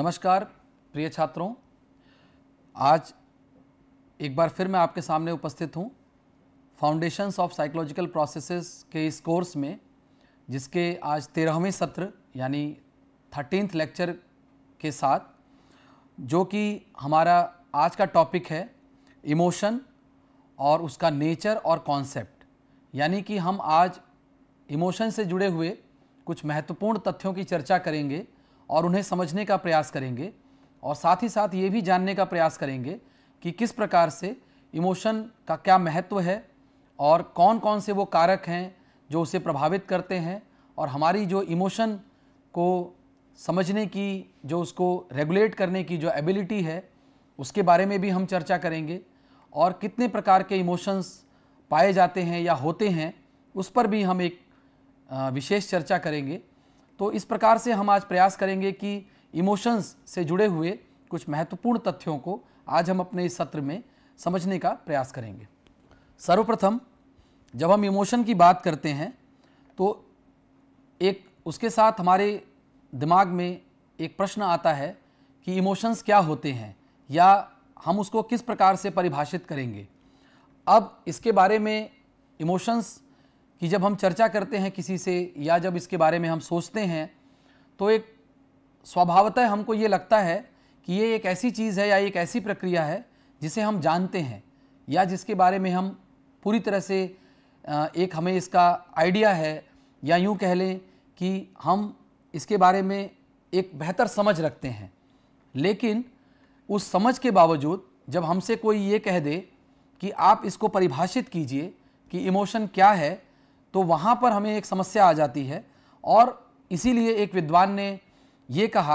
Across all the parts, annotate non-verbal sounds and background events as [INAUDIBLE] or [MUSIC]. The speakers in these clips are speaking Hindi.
नमस्कार प्रिय छात्रों आज एक बार फिर मैं आपके सामने उपस्थित हूँ फाउंडेशंस ऑफ साइकोलॉजिकल प्रोसेसेस के इस कोर्स में जिसके आज तेरहवें सत्र यानी थर्टीनथ लेक्चर के साथ जो कि हमारा आज का टॉपिक है इमोशन और उसका नेचर और कॉन्सेप्ट यानी कि हम आज इमोशन से जुड़े हुए कुछ महत्वपूर्ण तथ्यों की चर्चा करेंगे और उन्हें समझने का प्रयास करेंगे और साथ ही साथ ये भी जानने का प्रयास करेंगे कि किस प्रकार से इमोशन का क्या महत्व है और कौन कौन से वो कारक हैं जो उसे प्रभावित करते हैं और हमारी जो इमोशन को समझने की जो उसको रेगुलेट करने की जो एबिलिटी है उसके बारे में भी हम चर्चा करेंगे और कितने प्रकार के इमोशंस पाए जाते हैं या होते हैं उस पर भी हम एक विशेष चर्चा करेंगे तो इस प्रकार से हम आज प्रयास करेंगे कि इमोशंस से जुड़े हुए कुछ महत्वपूर्ण तथ्यों को आज हम अपने इस सत्र में समझने का प्रयास करेंगे सर्वप्रथम जब हम इमोशन की बात करते हैं तो एक उसके साथ हमारे दिमाग में एक प्रश्न आता है कि इमोशंस क्या होते हैं या हम उसको किस प्रकार से परिभाषित करेंगे अब इसके बारे में इमोशंस कि जब हम चर्चा करते हैं किसी से या जब इसके बारे में हम सोचते हैं तो एक स्वभावतः हमको ये लगता है कि ये एक ऐसी चीज़ है या एक ऐसी प्रक्रिया है जिसे हम जानते हैं या जिसके बारे में हम पूरी तरह से एक हमें इसका आइडिया है या यूँ कह लें कि हम इसके बारे में एक बेहतर समझ रखते हैं लेकिन उस समझ के बावजूद जब हमसे कोई ये कह दे कि आप इसको परिभाषित कीजिए कि इमोशन क्या है तो वहाँ पर हमें एक समस्या आ जाती है और इसीलिए एक विद्वान ने ये कहा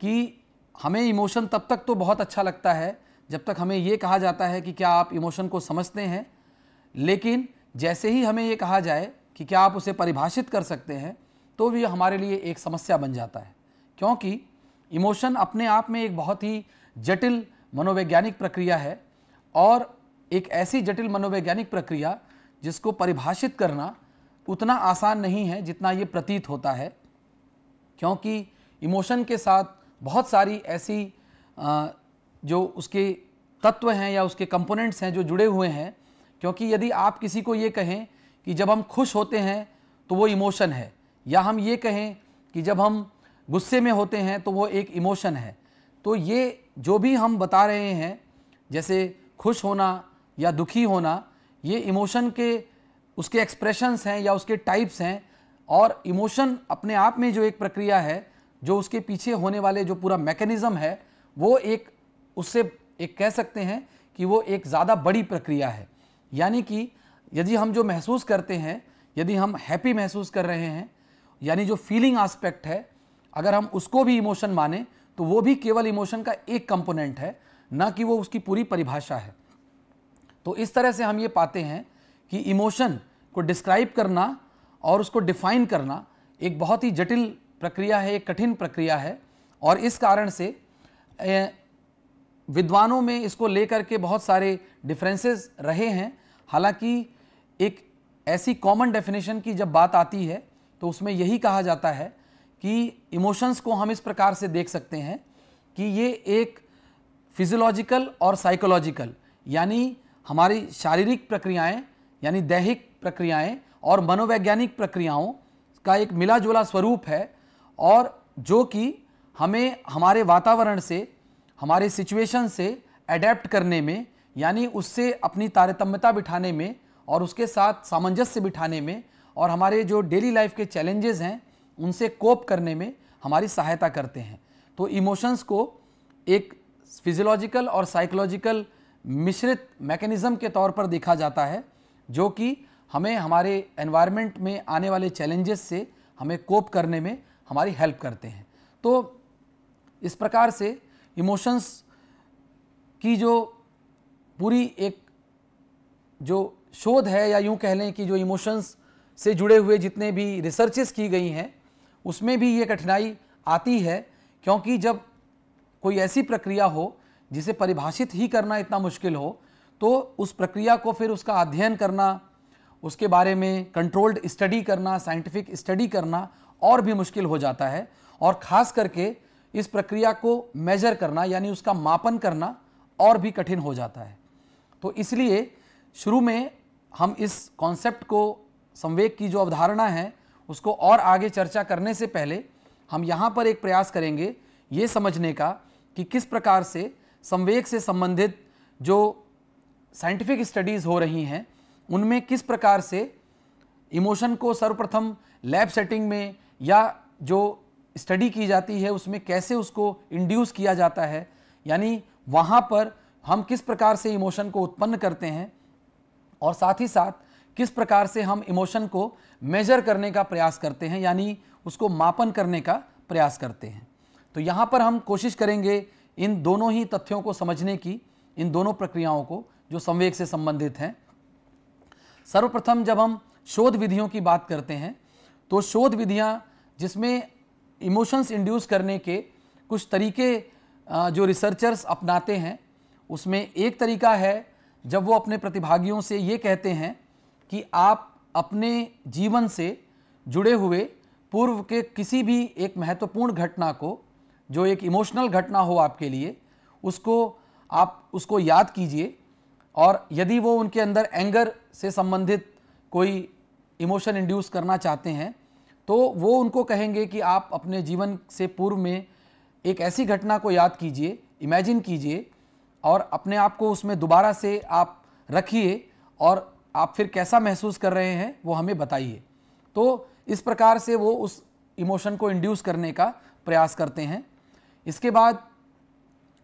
कि हमें इमोशन तब तक तो बहुत अच्छा लगता है जब तक हमें ये कहा जाता है कि क्या आप इमोशन को समझते हैं लेकिन जैसे ही हमें ये कहा जाए कि क्या आप उसे परिभाषित कर सकते हैं तो भी हमारे लिए एक समस्या बन जाता है क्योंकि इमोशन अपने आप में एक बहुत ही जटिल मनोवैज्ञानिक प्रक्रिया है और एक ऐसी जटिल मनोवैज्ञानिक प्रक्रिया जिसको परिभाषित करना उतना आसान नहीं है जितना ये प्रतीत होता है क्योंकि इमोशन के साथ बहुत सारी ऐसी जो उसके तत्व हैं या उसके कंपोनेंट्स हैं जो जुड़े हुए हैं क्योंकि यदि आप किसी को ये कहें कि जब हम खुश होते हैं तो वो इमोशन है या हम ये कहें कि जब हम गुस्से में होते हैं तो वो एक इमोशन है तो ये जो भी हम बता रहे हैं जैसे खुश होना या दुखी होना ये इमोशन के उसके एक्सप्रेशंस हैं या उसके टाइप्स हैं और इमोशन अपने आप में जो एक प्रक्रिया है जो उसके पीछे होने वाले जो पूरा मैकेनिज़्म है वो एक उससे एक कह सकते हैं कि वो एक ज़्यादा बड़ी प्रक्रिया है यानी कि यदि हम जो महसूस करते हैं यदि हम हैप्पी महसूस कर रहे हैं यानी जो फीलिंग आस्पेक्ट है अगर हम उसको भी इमोशन माने तो वो भी केवल इमोशन का एक कंपोनेंट है ना कि वो उसकी पूरी परिभाषा है तो इस तरह से हम ये पाते हैं कि इमोशन को डिस्क्राइब करना और उसको डिफाइन करना एक बहुत ही जटिल प्रक्रिया है एक कठिन प्रक्रिया है और इस कारण से विद्वानों में इसको लेकर के बहुत सारे डिफरेंसेस रहे हैं हालांकि एक ऐसी कॉमन डेफिनेशन की जब बात आती है तो उसमें यही कहा जाता है कि इमोशंस को हम इस प्रकार से देख सकते हैं कि ये एक फिजियोलॉजिकल और साइकोलॉजिकल यानी हमारी शारीरिक प्रक्रियाएं यानी दैहिक प्रक्रियाएं और मनोवैज्ञानिक प्रक्रियाओं का एक मिला जुला स्वरूप है और जो कि हमें हमारे वातावरण से हमारे सिचुएशन से अडेप्ट करने में यानी उससे अपनी तारतम्यता बिठाने में और उसके साथ सामंजस्य बिठाने में और हमारे जो डेली लाइफ के चैलेंजेस हैं उनसे कोप करने में हमारी सहायता करते हैं तो इमोशंस को एक फिजियोलॉजिकल और साइकोलॉजिकल मिश्रित मैकेनिज़्म के तौर पर देखा जाता है जो कि हमें हमारे एनवायरनमेंट में आने वाले चैलेंजेस से हमें कोप करने में हमारी हेल्प करते हैं तो इस प्रकार से इमोशंस की जो पूरी एक जो शोध है या यूँ कह लें कि जो इमोशंस से जुड़े हुए जितने भी रिसर्चेस की गई हैं उसमें भी ये कठिनाई आती है क्योंकि जब कोई ऐसी प्रक्रिया हो जिसे परिभाषित ही करना इतना मुश्किल हो तो उस प्रक्रिया को फिर उसका अध्ययन करना उसके बारे में कंट्रोल्ड स्टडी करना साइंटिफिक स्टडी करना और भी मुश्किल हो जाता है और ख़ास करके इस प्रक्रिया को मेजर करना यानी उसका मापन करना और भी कठिन हो जाता है तो इसलिए शुरू में हम इस कॉन्सेप्ट को संवेग की जो अवधारणा है उसको और आगे चर्चा करने से पहले हम यहाँ पर एक प्रयास करेंगे ये समझने का कि किस प्रकार से संवेग से संबंधित जो साइंटिफिक स्टडीज़ हो रही हैं उनमें किस प्रकार से इमोशन को सर्वप्रथम लैब सेटिंग में या जो स्टडी की जाती है उसमें कैसे उसको इंड्यूस किया जाता है यानी वहाँ पर हम किस प्रकार से इमोशन को उत्पन्न करते हैं और साथ ही साथ किस प्रकार से हम इमोशन को मेजर करने का प्रयास करते हैं यानी उसको मापन करने का प्रयास करते हैं तो यहाँ पर हम कोशिश करेंगे इन दोनों ही तथ्यों को समझने की इन दोनों प्रक्रियाओं को जो संवेग से संबंधित हैं सर्वप्रथम जब हम शोध विधियों की बात करते हैं तो शोध विधियाँ जिसमें इमोशंस इंड्यूस करने के कुछ तरीके जो रिसर्चर्स अपनाते हैं उसमें एक तरीका है जब वो अपने प्रतिभागियों से ये कहते हैं कि आप अपने जीवन से जुड़े हुए पूर्व के किसी भी एक महत्वपूर्ण घटना को जो एक इमोशनल घटना हो आपके लिए उसको आप उसको याद कीजिए और यदि वो उनके अंदर एंगर से संबंधित कोई इमोशन इंड्यूस करना चाहते हैं तो वो उनको कहेंगे कि आप अपने जीवन से पूर्व में एक ऐसी घटना को याद कीजिए इमेजिन कीजिए और अपने आप को उसमें दोबारा से आप रखिए और आप फिर कैसा महसूस कर रहे हैं वो हमें बताइए तो इस प्रकार से वो उस इमोशन को इंड्यूस करने का प्रयास करते हैं इसके बाद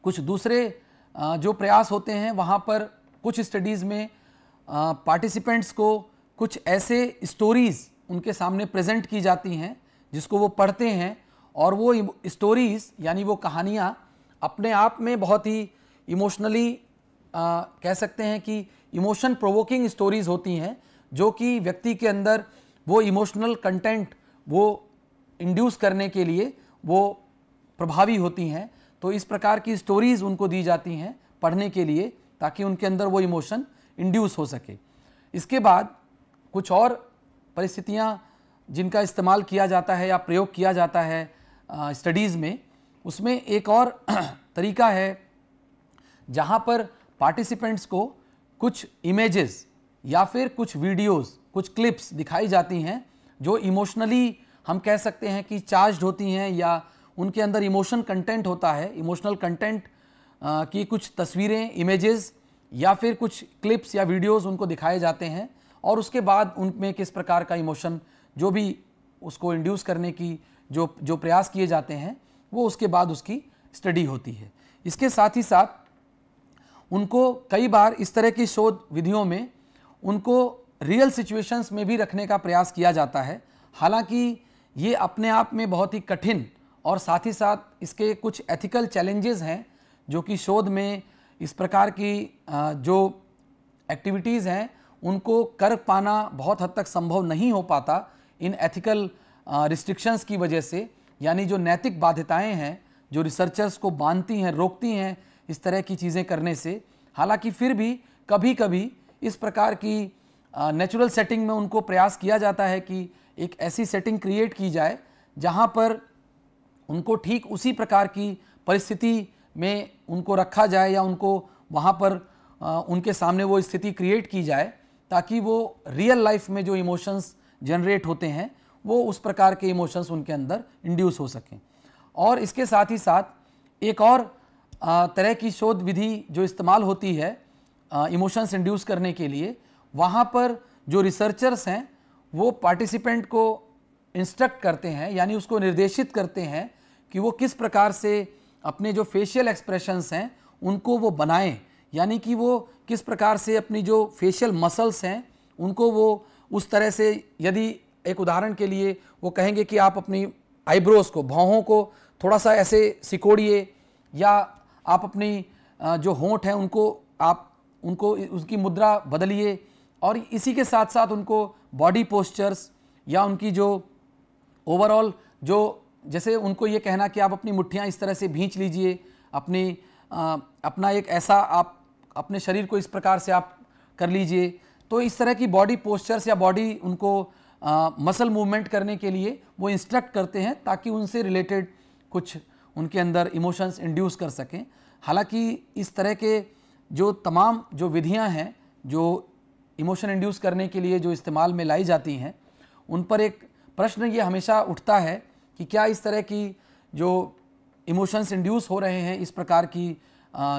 कुछ दूसरे जो प्रयास होते हैं वहाँ पर कुछ स्टडीज़ में पार्टिसिपेंट्स को कुछ ऐसे स्टोरीज़ उनके सामने प्रेजेंट की जाती हैं जिसको वो पढ़ते हैं और वो स्टोरीज़ यानी वो कहानियाँ अपने आप में बहुत ही इमोशनली कह सकते हैं कि इमोशन प्रोवोकिंग स्टोरीज़ होती हैं जो कि व्यक्ति के अंदर वो इमोशनल कंटेंट वो इंड्यूस करने के लिए वो प्रभावी होती हैं तो इस प्रकार की स्टोरीज़ उनको दी जाती हैं पढ़ने के लिए ताकि उनके अंदर वो इमोशन इंड्यूस हो सके इसके बाद कुछ और परिस्थितियाँ जिनका इस्तेमाल किया जाता है या प्रयोग किया जाता है स्टडीज़ में उसमें एक और [CLEARS THROAT] तरीका है जहाँ पर पार्टिसिपेंट्स को कुछ इमेजेस या फिर कुछ वीडियोस कुछ क्लिप्स दिखाई जाती हैं जो इमोशनली हम कह सकते हैं कि चार्ज होती हैं या उनके अंदर इमोशन कंटेंट होता है इमोशनल कंटेंट की कुछ तस्वीरें इमेजेस या फिर कुछ क्लिप्स या वीडियोस उनको दिखाए जाते हैं और उसके बाद उनमें किस प्रकार का इमोशन जो भी उसको इंड्यूस करने की जो जो प्रयास किए जाते हैं वो उसके बाद उसकी स्टडी होती है इसके साथ ही साथ उनको कई बार इस तरह की शोध विधियों में उनको रियल सिचुएशंस में भी रखने का प्रयास किया जाता है हालांकि ये अपने आप में बहुत ही कठिन और साथ ही साथ इसके कुछ एथिकल चैलेंजेस हैं जो कि शोध में इस प्रकार की जो एक्टिविटीज़ हैं उनको कर पाना बहुत हद तक संभव नहीं हो पाता इन एथिकल रिस्ट्रिक्शंस की वजह से यानी जो नैतिक बाध्यताएं हैं जो रिसर्चर्स को बांधती हैं रोकती हैं इस तरह की चीज़ें करने से हालांकि फिर भी कभी कभी इस प्रकार की नेचुरल सेटिंग में उनको प्रयास किया जाता है कि एक ऐसी सेटिंग क्रिएट की जाए जहाँ पर उनको ठीक उसी प्रकार की परिस्थिति में उनको रखा जाए या उनको वहाँ पर आ, उनके सामने वो स्थिति क्रिएट की जाए ताकि वो रियल लाइफ में जो इमोशंस जनरेट होते हैं वो उस प्रकार के इमोशंस उनके अंदर इंड्यूस हो सकें और इसके साथ ही साथ एक और तरह की शोध विधि जो इस्तेमाल होती है इमोशंस इंड्यूस करने के लिए वहाँ पर जो रिसर्चर्स हैं वो पार्टिसिपेंट को इंस्ट्रक्ट करते हैं यानी उसको निर्देशित करते हैं कि वो किस प्रकार से अपने जो फेशियल एक्सप्रेशंस हैं उनको वो बनाएं यानी कि वो किस प्रकार से अपनी जो फेशियल मसल्स हैं उनको वो उस तरह से यदि एक उदाहरण के लिए वो कहेंगे कि आप अपनी आईब्रोज़ को भावों को थोड़ा सा ऐसे सिकोड़िए या आप अपनी जो होंठ हैं उनको आप उनको उसकी मुद्रा बदलिए और इसी के साथ साथ उनको बॉडी पोस्चर्स या उनकी जो ओवरऑल जो जैसे उनको ये कहना कि आप अपनी मुठ्ठियाँ इस तरह से भींच लीजिए अपनी आ, अपना एक ऐसा आप अपने शरीर को इस प्रकार से आप कर लीजिए तो इस तरह की बॉडी पोस्चर्स या बॉडी उनको आ, मसल मूवमेंट करने के लिए वो इंस्ट्रक्ट करते हैं ताकि उनसे रिलेटेड कुछ उनके अंदर इमोशंस इंड्यूस कर सकें हालांकि इस तरह के जो तमाम जो विधियां हैं जो इमोशन इंड्यूस करने के लिए जो इस्तेमाल में लाई जाती हैं उन पर एक प्रश्न ये हमेशा उठता है कि क्या इस तरह की जो इमोशंस इंड्यूस हो रहे हैं इस प्रकार की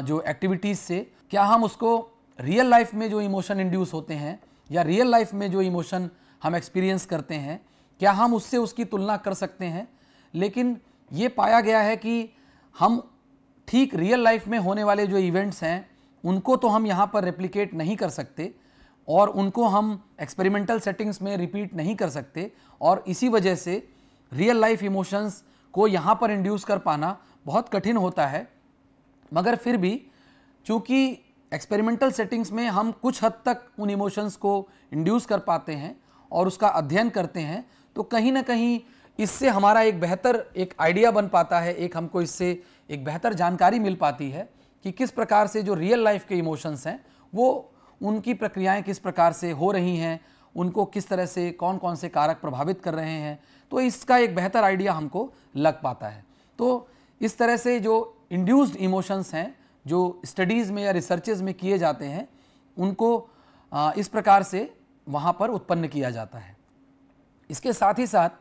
जो एक्टिविटीज़ से क्या हम उसको रियल लाइफ में जो इमोशन इंड्यूस होते हैं या रियल लाइफ में जो इमोशन हम एक्सपीरियंस करते हैं क्या हम उससे उसकी तुलना कर सकते हैं लेकिन ये पाया गया है कि हम ठीक रियल लाइफ में होने वाले जो इवेंट्स हैं उनको तो हम यहाँ पर रेप्लिकेट नहीं कर सकते और उनको हम एक्सपेरिमेंटल सेटिंग्स में रिपीट नहीं कर सकते और इसी वजह से रियल लाइफ इमोशंस को यहाँ पर इंड्यूस कर पाना बहुत कठिन होता है मगर फिर भी चूँकि एक्सपेरिमेंटल सेटिंग्स में हम कुछ हद तक उन इमोशंस को इंड्यूस कर पाते हैं और उसका अध्ययन करते हैं तो कहीं ना कहीं इससे हमारा एक बेहतर एक आइडिया बन पाता है एक हमको इससे एक बेहतर जानकारी मिल पाती है कि किस प्रकार से जो रियल लाइफ के इमोशंस हैं वो उनकी प्रक्रियाएं किस प्रकार से हो रही हैं उनको किस तरह से कौन कौन से कारक प्रभावित कर रहे हैं तो इसका एक बेहतर आइडिया हमको लग पाता है तो इस तरह से जो इंड्यूस्ड इमोशंस हैं जो स्टडीज़ में या रिसर्चेज में किए जाते हैं उनको इस प्रकार से वहाँ पर उत्पन्न किया जाता है इसके साथ ही साथ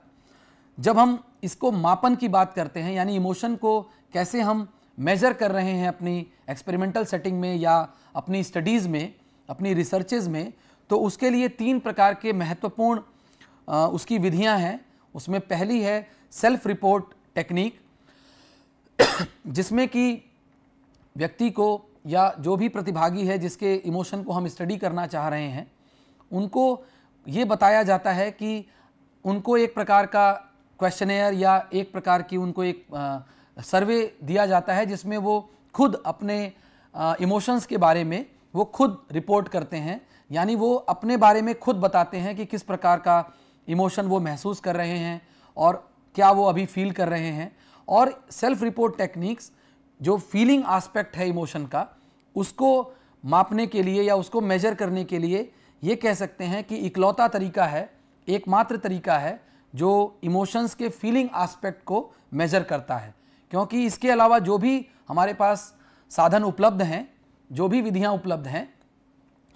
जब हम इसको मापन की बात करते हैं यानी इमोशन को कैसे हम मेजर कर रहे हैं अपनी एक्सपेरिमेंटल सेटिंग में या अपनी स्टडीज़ में अपनी रिसर्चेज में तो उसके लिए तीन प्रकार के महत्वपूर्ण उसकी विधियां हैं उसमें पहली है सेल्फ रिपोर्ट टेक्निक जिसमें कि व्यक्ति को या जो भी प्रतिभागी है जिसके इमोशन को हम स्टडी करना चाह रहे हैं उनको ये बताया जाता है कि उनको एक प्रकार का क्वेश्चनेयर या एक प्रकार की उनको एक आ, सर्वे दिया जाता है जिसमें वो खुद अपने इमोशंस के बारे में वो खुद रिपोर्ट करते हैं यानी वो अपने बारे में खुद बताते हैं कि किस प्रकार का इमोशन वो महसूस कर रहे हैं और क्या वो अभी फील कर रहे हैं और सेल्फ रिपोर्ट टेक्निक्स जो फीलिंग आस्पेक्ट है इमोशन का उसको मापने के लिए या उसको मेजर करने के लिए ये कह सकते हैं कि इकलौता तरीका है एकमात्र तरीका है जो इमोशंस के फीलिंग आस्पेक्ट को मेजर करता है क्योंकि इसके अलावा जो भी हमारे पास साधन उपलब्ध हैं जो भी विधियाँ उपलब्ध हैं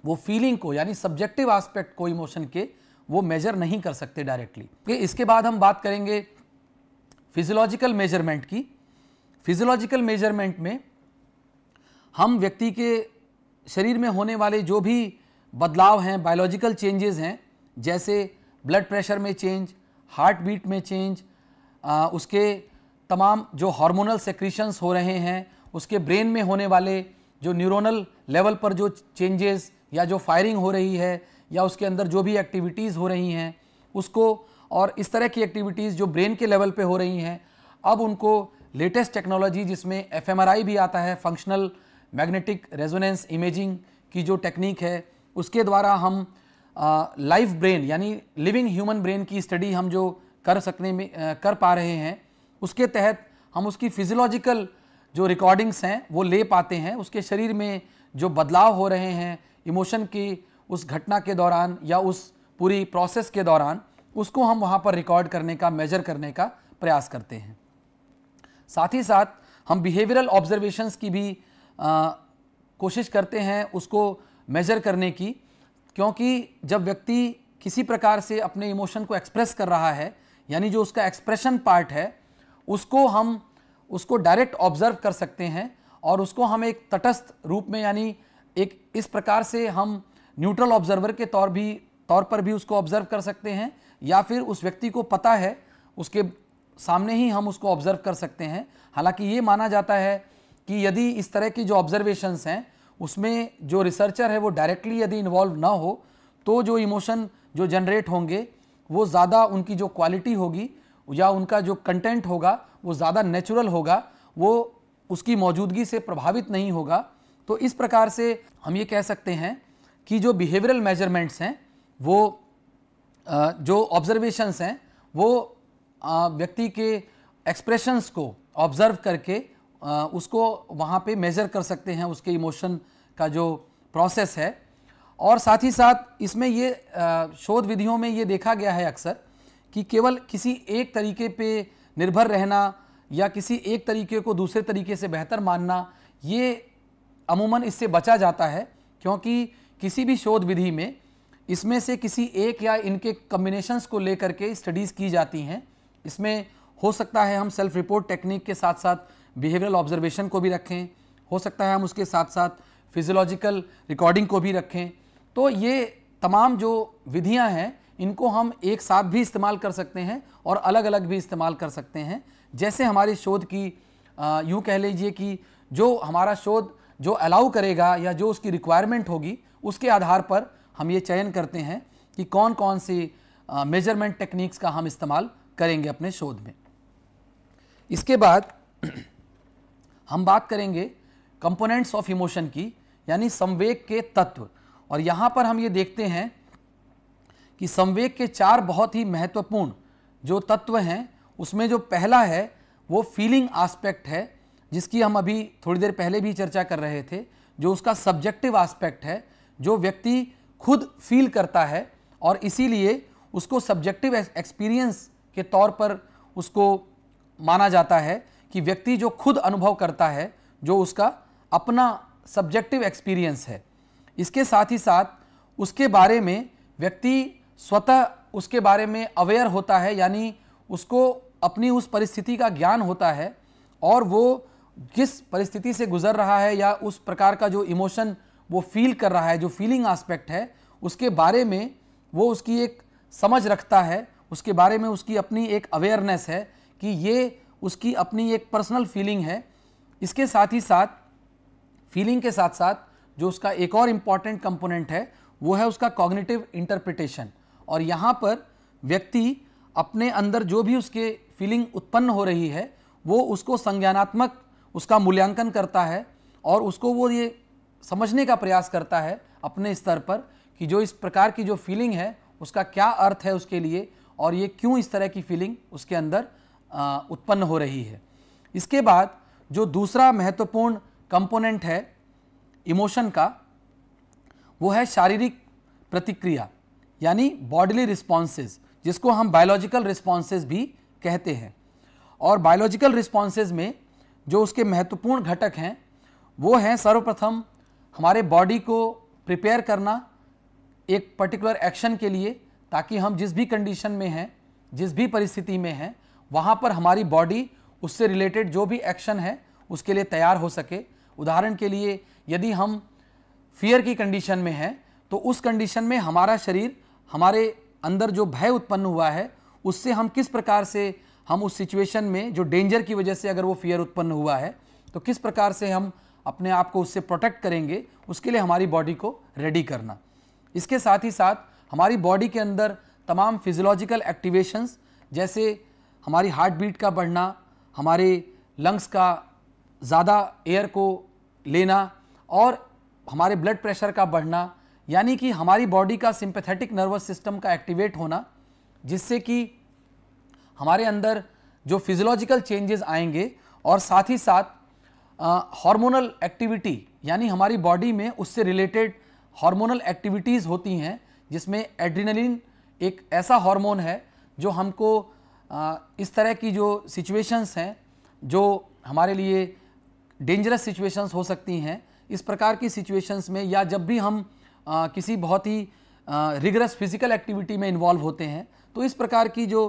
वो फीलिंग को यानी सब्जेक्टिव आस्पेक्ट को इमोशन के वो मेजर नहीं कर सकते डायरेक्टली इसके बाद हम बात करेंगे फिजियोलॉजिकल मेजरमेंट की फिजियोलॉजिकल मेजरमेंट में हम व्यक्ति के शरीर में होने वाले जो भी बदलाव हैं बायोलॉजिकल चेंजेस हैं जैसे ब्लड प्रेशर में चेंज हार्ट बीट में चेंज आ, उसके तमाम जो हार्मोनल सेक्रीशंस हो रहे हैं उसके ब्रेन में होने वाले जो न्यूरोनल लेवल पर जो चेंजेस या जो फायरिंग हो रही है या उसके अंदर जो भी एक्टिविटीज़ हो रही हैं उसको और इस तरह की एक्टिविटीज़ जो ब्रेन के लेवल पे हो रही हैं अब उनको लेटेस्ट टेक्नोलॉजी जिसमें एफ भी आता है फंक्शनल मैग्नेटिक रेजोनेंस इमेजिंग की जो टेक्निक है उसके द्वारा हम लाइव ब्रेन यानी लिविंग ह्यूमन ब्रेन की स्टडी हम जो कर सकने में आ, कर पा रहे हैं उसके तहत हम उसकी फिजियोलॉजिकल जो रिकॉर्डिंग्स हैं वो ले पाते हैं उसके शरीर में जो बदलाव हो रहे हैं इमोशन की उस घटना के दौरान या उस पूरी प्रोसेस के दौरान उसको हम वहाँ पर रिकॉर्ड करने का मेजर करने का प्रयास करते हैं साथ ही साथ हम बिहेवियरल ऑब्जर्वेशंस की भी आ, कोशिश करते हैं उसको मेजर करने की क्योंकि जब व्यक्ति किसी प्रकार से अपने इमोशन को एक्सप्रेस कर रहा है यानी जो उसका एक्सप्रेशन पार्ट है उसको हम उसको डायरेक्ट ऑब्जर्व कर सकते हैं और उसको हम एक तटस्थ रूप में यानी एक इस प्रकार से हम न्यूट्रल ऑब्जर्वर के तौर भी तौर पर भी उसको ऑब्जर्व कर सकते हैं या फिर उस व्यक्ति को पता है उसके सामने ही हम उसको ऑब्जर्व कर सकते हैं हालांकि ये माना जाता है कि यदि इस तरह की जो ऑब्जर्वेशंस हैं उसमें जो रिसर्चर है वो डायरेक्टली यदि इन्वॉल्व ना हो तो जो इमोशन जो जनरेट होंगे वो ज़्यादा उनकी जो क्वालिटी होगी या उनका जो कंटेंट होगा वो ज़्यादा नेचुरल होगा वो उसकी मौजूदगी से प्रभावित नहीं होगा तो इस प्रकार से हम ये कह सकते हैं कि जो बिहेवियरल मेजरमेंट्स हैं वो जो ऑब्जर्वेशंस हैं वो व्यक्ति के एक्सप्रेशंस को ऑब्ज़र्व करके उसको वहाँ पे मेज़र कर सकते हैं उसके इमोशन का जो प्रोसेस है और साथ ही साथ इसमें ये शोध विधियों में ये देखा गया है अक्सर कि केवल किसी एक तरीके पे निर्भर रहना या किसी एक तरीके को दूसरे तरीके से बेहतर मानना ये अमूमन इससे बचा जाता है क्योंकि किसी भी शोध विधि में इसमें से किसी एक या इनके कम्बिनेशंस को लेकर के स्टडीज़ की जाती हैं इसमें हो सकता है हम सेल्फ रिपोर्ट टेक्निक के साथ साथ बिहेवियरल ऑब्जर्वेशन को भी रखें हो सकता है हम उसके साथ साथ फिजियोलॉजिकल रिकॉर्डिंग को भी रखें तो ये तमाम जो विधियां हैं इनको हम एक साथ भी इस्तेमाल कर सकते हैं और अलग अलग भी इस्तेमाल कर सकते हैं जैसे हमारे शोध की यूँ कह लीजिए कि जो हमारा शोध जो अलाउ करेगा या जो उसकी रिक्वायरमेंट होगी उसके आधार पर हम ये चयन करते हैं कि कौन कौन सी मेजरमेंट टेक्निक्स का हम इस्तेमाल करेंगे अपने शोध में इसके बाद [CLEARS THROAT] हम बात करेंगे कंपोनेंट्स ऑफ इमोशन की यानी संवेग के तत्व और यहाँ पर हम ये देखते हैं कि संवेग के चार बहुत ही महत्वपूर्ण जो तत्व हैं उसमें जो पहला है वो फीलिंग आस्पेक्ट है जिसकी हम अभी थोड़ी देर पहले भी चर्चा कर रहे थे जो उसका सब्जेक्टिव आस्पेक्ट है जो व्यक्ति खुद फील करता है और इसीलिए उसको सब्जेक्टिव एक्सपीरियंस के तौर पर उसको माना जाता है कि व्यक्ति जो खुद अनुभव करता है जो उसका अपना सब्जेक्टिव एक्सपीरियंस है इसके साथ ही साथ उसके बारे में व्यक्ति स्वतः उसके बारे में अवेयर होता है यानी उसको अपनी उस परिस्थिति का ज्ञान होता है और वो किस परिस्थिति से गुजर रहा है या उस प्रकार का जो इमोशन वो फील कर रहा है जो फीलिंग आस्पेक्ट है उसके बारे में वो उसकी एक समझ रखता है उसके बारे में उसकी अपनी एक अवेयरनेस है कि ये उसकी अपनी एक पर्सनल फीलिंग है इसके साथ ही साथ फीलिंग के साथ साथ जो उसका एक और इम्पॉर्टेंट कंपोनेंट है वो है उसका कॉग्निटिव इंटरप्रिटेशन और यहाँ पर व्यक्ति अपने अंदर जो भी उसके फीलिंग उत्पन्न हो रही है वो उसको संज्ञानात्मक उसका मूल्यांकन करता है और उसको वो ये समझने का प्रयास करता है अपने स्तर पर कि जो इस प्रकार की जो फीलिंग है उसका क्या अर्थ है उसके लिए और ये क्यों इस तरह की फीलिंग उसके अंदर उत्पन्न हो रही है इसके बाद जो दूसरा महत्वपूर्ण कंपोनेंट है इमोशन का वो है शारीरिक प्रतिक्रिया यानी बॉडीली रिस्पॉन्सेज जिसको हम बायोलॉजिकल रिस्पॉन्सेज भी कहते हैं और बायोलॉजिकल रिस्पॉन्सेज में जो उसके महत्वपूर्ण घटक हैं वो हैं सर्वप्रथम हमारे बॉडी को प्रिपेयर करना एक पर्टिकुलर एक्शन के लिए ताकि हम जिस भी कंडीशन में हैं जिस भी परिस्थिति में हैं वहाँ पर हमारी बॉडी उससे रिलेटेड जो भी एक्शन है उसके लिए तैयार हो सके उदाहरण के लिए यदि हम फियर की कंडीशन में हैं तो उस कंडीशन में हमारा शरीर हमारे अंदर जो भय उत्पन्न हुआ है उससे हम किस प्रकार से हम उस सिचुएशन में जो डेंजर की वजह से अगर वो फियर उत्पन्न हुआ है तो किस प्रकार से हम अपने आप को उससे प्रोटेक्ट करेंगे उसके लिए हमारी बॉडी को रेडी करना इसके साथ ही साथ हमारी बॉडी के अंदर तमाम फिजियोलॉजिकल एक्टिवेशंस जैसे हमारी हार्ट बीट का बढ़ना हमारे लंग्स का ज़्यादा एयर को लेना और हमारे ब्लड प्रेशर का बढ़ना यानी कि हमारी बॉडी का सिंपैथेटिक नर्वस सिस्टम का एक्टिवेट होना जिससे कि हमारे अंदर जो फिजियोलॉजिकल चेंजेस आएंगे और साथ ही साथ हार्मोनल एक्टिविटी यानी हमारी बॉडी में उससे रिलेटेड हार्मोनल एक्टिविटीज़ होती हैं जिसमें एड्रीनलिन एक ऐसा हार्मोन है जो हमको आ, इस तरह की जो सिचुएशंस हैं जो हमारे लिए डेंजरस सिचुएशंस हो सकती हैं इस प्रकार की सिचुएशंस में या जब भी हम आ, किसी बहुत ही रिगरस फिज़िकल एक्टिविटी में इन्वॉल्व होते हैं तो इस प्रकार की जो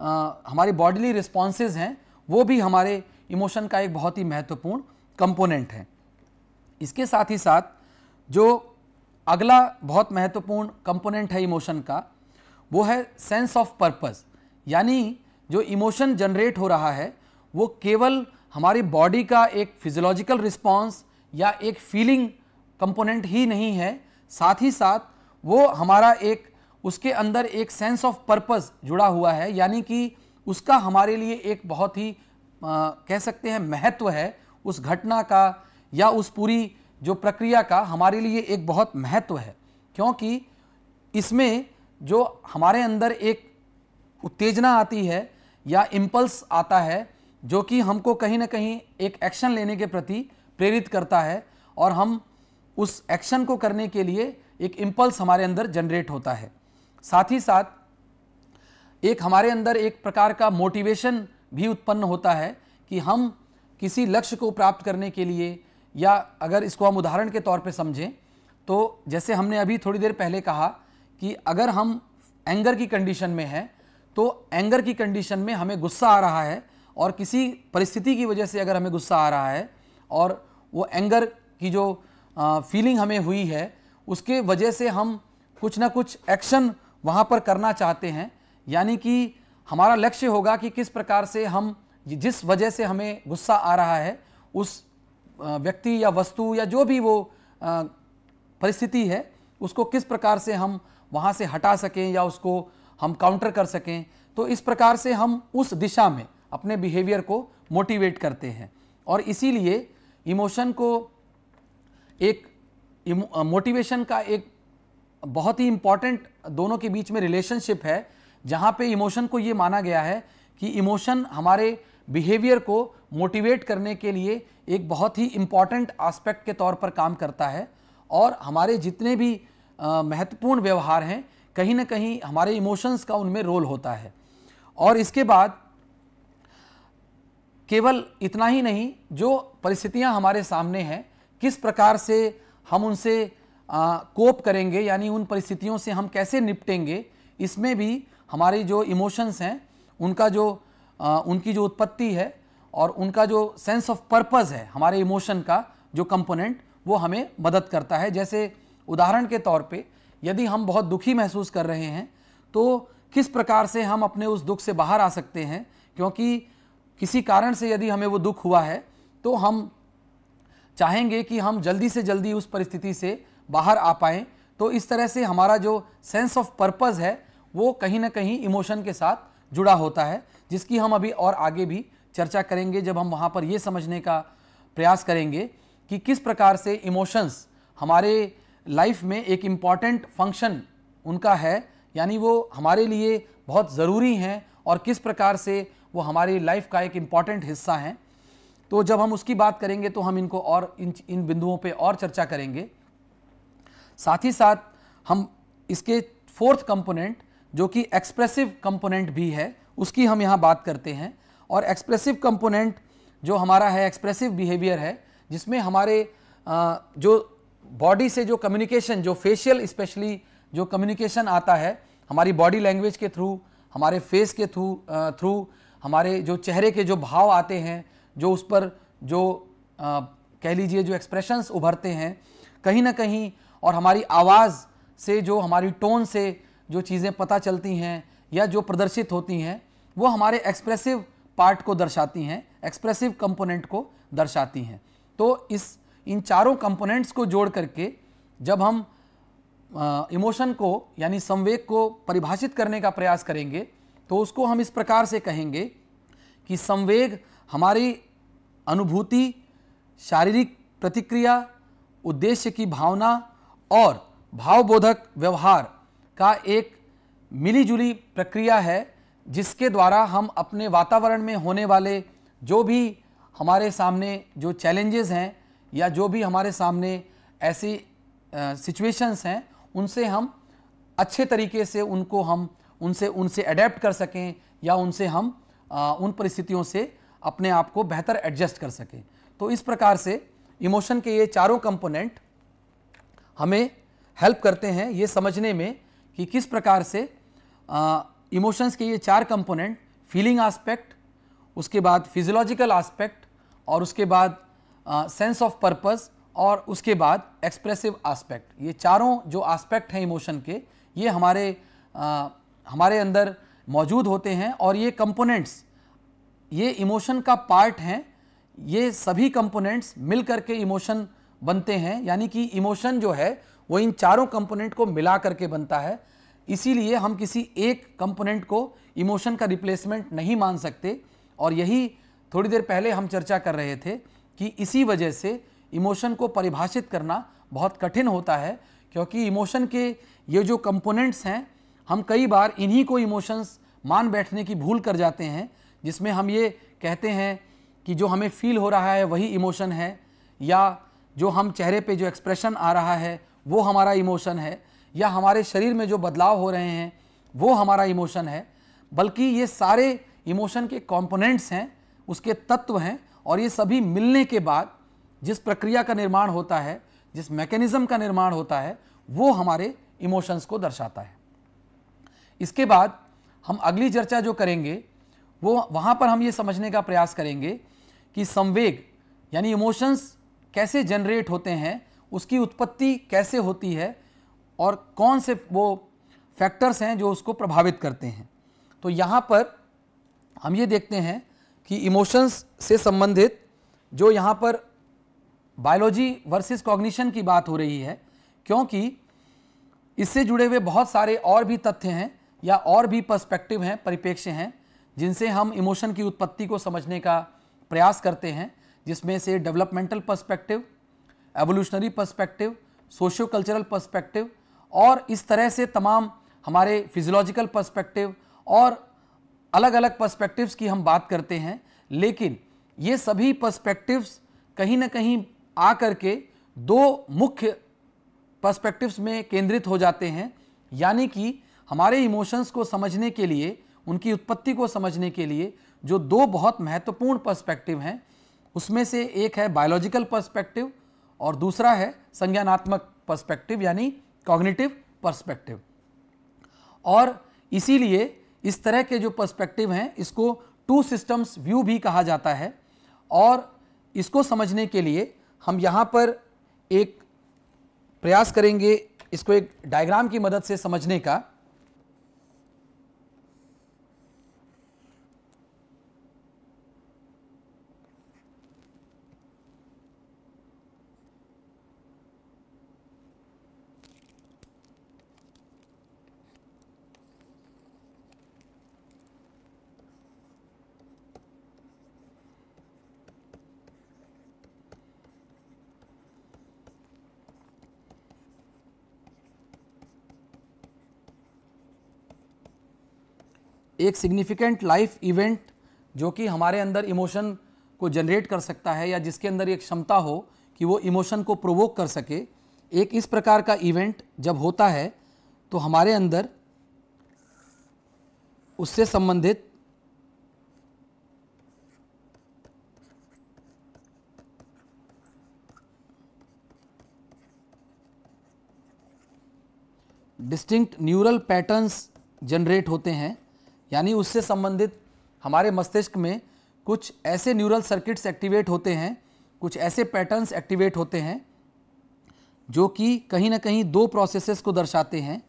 आ, हमारी बॉडीली रिस्पॉन्सेज हैं वो भी हमारे इमोशन का एक बहुत ही महत्वपूर्ण कंपोनेंट है इसके साथ ही साथ जो अगला बहुत महत्वपूर्ण कंपोनेंट है इमोशन का वो है सेंस ऑफ पर्पस यानी जो इमोशन जनरेट हो रहा है वो केवल हमारी बॉडी का एक फिजियोलॉजिकल रिस्पॉन्स या एक फीलिंग कंपोनेंट ही नहीं है साथ ही साथ वो हमारा एक उसके अंदर एक सेंस ऑफ पर्पस जुड़ा हुआ है यानी कि उसका हमारे लिए एक बहुत ही कह सकते हैं महत्व है उस घटना का या उस पूरी जो प्रक्रिया का हमारे लिए एक बहुत महत्व है क्योंकि इसमें जो हमारे अंदर एक उत्तेजना आती है या इम्पल्स आता है जो कि हमको कहीं ना कहीं एक एक्शन लेने के प्रति प्रेरित करता है और हम उस एक्शन को करने के लिए एक इम्पल्स हमारे अंदर जनरेट होता है साथ ही साथ एक हमारे अंदर एक प्रकार का मोटिवेशन भी उत्पन्न होता है कि हम किसी लक्ष्य को प्राप्त करने के लिए या अगर इसको हम उदाहरण के तौर पे समझें तो जैसे हमने अभी थोड़ी देर पहले कहा कि अगर हम एंगर की कंडीशन में हैं तो एंगर की कंडीशन में हमें गुस्सा आ रहा है और किसी परिस्थिति की वजह से अगर हमें गुस्सा आ रहा है और वो एंगर की जो फीलिंग हमें हुई है उसके वजह से हम कुछ ना कुछ एक्शन वहाँ पर करना चाहते हैं यानी कि हमारा लक्ष्य होगा कि किस प्रकार से हम जिस वजह से हमें गुस्सा आ रहा है उस व्यक्ति या वस्तु या जो भी वो परिस्थिति है उसको किस प्रकार से हम वहाँ से हटा सकें या उसको हम काउंटर कर सकें तो इस प्रकार से हम उस दिशा में अपने बिहेवियर को मोटिवेट करते हैं और इसीलिए इमोशन को एक मोटिवेशन का एक बहुत ही इम्पॉर्टेंट दोनों के बीच में रिलेशनशिप है जहाँ पे इमोशन को ये माना गया है कि इमोशन हमारे बिहेवियर को मोटिवेट करने के लिए एक बहुत ही इम्पॉर्टेंट आस्पेक्ट के तौर पर काम करता है और हमारे जितने भी महत्वपूर्ण व्यवहार हैं कहीं ना कहीं हमारे इमोशंस का उनमें रोल होता है और इसके बाद केवल इतना ही नहीं जो परिस्थितियां हमारे सामने हैं किस प्रकार से हम उनसे कोप करेंगे यानी उन परिस्थितियों से हम कैसे निपटेंगे इसमें भी हमारी जो इमोशंस हैं उनका जो आ, उनकी जो उत्पत्ति है और उनका जो सेंस ऑफ पर्पज़ है हमारे इमोशन का जो कंपोनेंट वो हमें मदद करता है जैसे उदाहरण के तौर पे यदि हम बहुत दुखी महसूस कर रहे हैं तो किस प्रकार से हम अपने उस दुख से बाहर आ सकते हैं क्योंकि किसी कारण से यदि हमें वो दुख हुआ है तो हम चाहेंगे कि हम जल्दी से जल्दी उस परिस्थिति से बाहर आ पाएँ तो इस तरह से हमारा जो सेंस ऑफ पर्पज़ है वो कहीं ना कहीं इमोशन के साथ जुड़ा होता है जिसकी हम अभी और आगे भी चर्चा करेंगे जब हम वहाँ पर ये समझने का प्रयास करेंगे कि किस प्रकार से इमोशंस हमारे लाइफ में एक इम्पॉर्टेंट फंक्शन उनका है यानी वो हमारे लिए बहुत ज़रूरी हैं और किस प्रकार से वो हमारी लाइफ का एक इम्पॉर्टेंट हिस्सा हैं तो जब हम उसकी बात करेंगे तो हम इनको और इन इन बिंदुओं पे और चर्चा करेंगे साथ ही साथ हम इसके फोर्थ कंपोनेंट जो कि एक्सप्रेसिव कंपोनेंट भी है उसकी हम यहाँ बात करते हैं और एक्सप्रेसिव कंपोनेंट जो हमारा है एक्सप्रेसिव बिहेवियर है जिसमें हमारे जो बॉडी से जो कम्युनिकेशन जो फेशियल स्पेशली जो कम्युनिकेशन आता है हमारी बॉडी लैंग्वेज के थ्रू हमारे फेस के थ्रू थ्रू हमारे जो चेहरे के जो भाव आते हैं जो उस पर जो आ, कह लीजिए जो एक्सप्रेशंस उभरते हैं कहीं ना कहीं और हमारी आवाज़ से जो हमारी टोन से जो चीज़ें पता चलती हैं या जो प्रदर्शित होती हैं वो हमारे एक्सप्रेसिव पार्ट को दर्शाती हैं एक्सप्रेसिव कंपोनेंट को दर्शाती हैं तो इस इन चारों कंपोनेंट्स को जोड़ करके जब हम इमोशन को यानी संवेग को परिभाषित करने का प्रयास करेंगे तो उसको हम इस प्रकार से कहेंगे कि संवेग हमारी अनुभूति शारीरिक प्रतिक्रिया उद्देश्य की भावना और भावबोधक व्यवहार का एक मिलीजुली प्रक्रिया है जिसके द्वारा हम अपने वातावरण में होने वाले जो भी हमारे सामने जो चैलेंजेस हैं या जो भी हमारे सामने ऐसी सिचुएशंस हैं उनसे हम अच्छे तरीके से उनको हम उनसे उनसे अडेप्ट कर सकें या उनसे हम आ, उन परिस्थितियों से अपने आप को बेहतर एडजस्ट कर सकें तो इस प्रकार से इमोशन के ये चारों कंपोनेंट हमें हेल्प करते हैं ये समझने में कि किस प्रकार से इमोशंस के ये चार कंपोनेंट फीलिंग एस्पेक्ट उसके बाद फिजियोलॉजिकल एस्पेक्ट और उसके बाद सेंस ऑफ पर्पस और उसके बाद एक्सप्रेसिव एस्पेक्ट ये चारों जो एस्पेक्ट हैं इमोशन के ये हमारे आ, हमारे अंदर मौजूद होते हैं और ये कंपोनेंट्स ये इमोशन का पार्ट हैं ये सभी कंपोनेंट्स मिल करके इमोशन बनते हैं यानी कि इमोशन जो है वो इन चारों कंपोनेंट को मिला करके बनता है इसीलिए हम किसी एक कंपोनेंट को इमोशन का रिप्लेसमेंट नहीं मान सकते और यही थोड़ी देर पहले हम चर्चा कर रहे थे कि इसी वजह से इमोशन को परिभाषित करना बहुत कठिन होता है क्योंकि इमोशन के ये जो कंपोनेंट्स हैं हम कई बार इन्हीं को इमोशंस मान बैठने की भूल कर जाते हैं जिसमें हम ये कहते हैं कि जो हमें फील हो रहा है वही इमोशन है या जो हम चेहरे पे जो एक्सप्रेशन आ रहा है वो हमारा इमोशन है या हमारे शरीर में जो बदलाव हो रहे हैं वो हमारा इमोशन है बल्कि ये सारे इमोशन के कंपोनेंट्स हैं उसके तत्व हैं और ये सभी मिलने के बाद जिस प्रक्रिया का निर्माण होता है जिस मैकेनिज्म का निर्माण होता है वो हमारे इमोशंस को दर्शाता है इसके बाद हम अगली चर्चा जो करेंगे वो वहाँ पर हम ये समझने का प्रयास करेंगे कि संवेग यानी इमोशंस कैसे जनरेट होते हैं उसकी उत्पत्ति कैसे होती है और कौन से वो फैक्टर्स हैं जो उसको प्रभावित करते हैं तो यहाँ पर हम ये देखते हैं कि इमोशंस से संबंधित जो यहाँ पर बायोलॉजी वर्सेस कॉग्निशन की बात हो रही है क्योंकि इससे जुड़े हुए बहुत सारे और भी तथ्य हैं या और भी पर्सपेक्टिव हैं परिप्रेक्ष्य हैं जिनसे हम इमोशन की उत्पत्ति को समझने का प्रयास करते हैं जिसमें से developmental perspective evolutionary perspective socio cultural perspective और इस तरह से तमाम हमारे फिजियोलॉजिकल पर्सपेक्टिव और अलग अलग पर्सपेक्टिव्स की हम बात करते हैं लेकिन ये सभी पर्सपेक्टिव्स कहीं ना कहीं आ करके दो मुख्य पर्सपेक्टिव्स में केंद्रित हो जाते हैं यानी कि हमारे इमोशंस को समझने के लिए उनकी उत्पत्ति को समझने के लिए जो दो बहुत महत्वपूर्ण पर्सपेक्टिव हैं उसमें से एक है बायोलॉजिकल पर्सपेक्टिव और दूसरा है संज्ञानात्मक पर्सपेक्टिव यानी कॉग्निटिव पर्सपेक्टिव और इसीलिए इस तरह के जो पर्सपेक्टिव हैं इसको टू सिस्टम्स व्यू भी कहा जाता है और इसको समझने के लिए हम यहाँ पर एक प्रयास करेंगे इसको एक डायग्राम की मदद से समझने का एक सिग्निफिकेंट लाइफ इवेंट जो कि हमारे अंदर इमोशन को जनरेट कर सकता है या जिसके अंदर एक क्षमता हो कि वो इमोशन को प्रोवोक कर सके एक इस प्रकार का इवेंट जब होता है तो हमारे अंदर उससे संबंधित डिस्टिंक्ट न्यूरल पैटर्न्स जनरेट होते हैं यानी उससे संबंधित हमारे मस्तिष्क में कुछ ऐसे न्यूरल सर्किट्स एक्टिवेट होते हैं कुछ ऐसे पैटर्न्स एक्टिवेट होते हैं जो कि कहीं ना कहीं दो प्रोसेसेस को दर्शाते हैं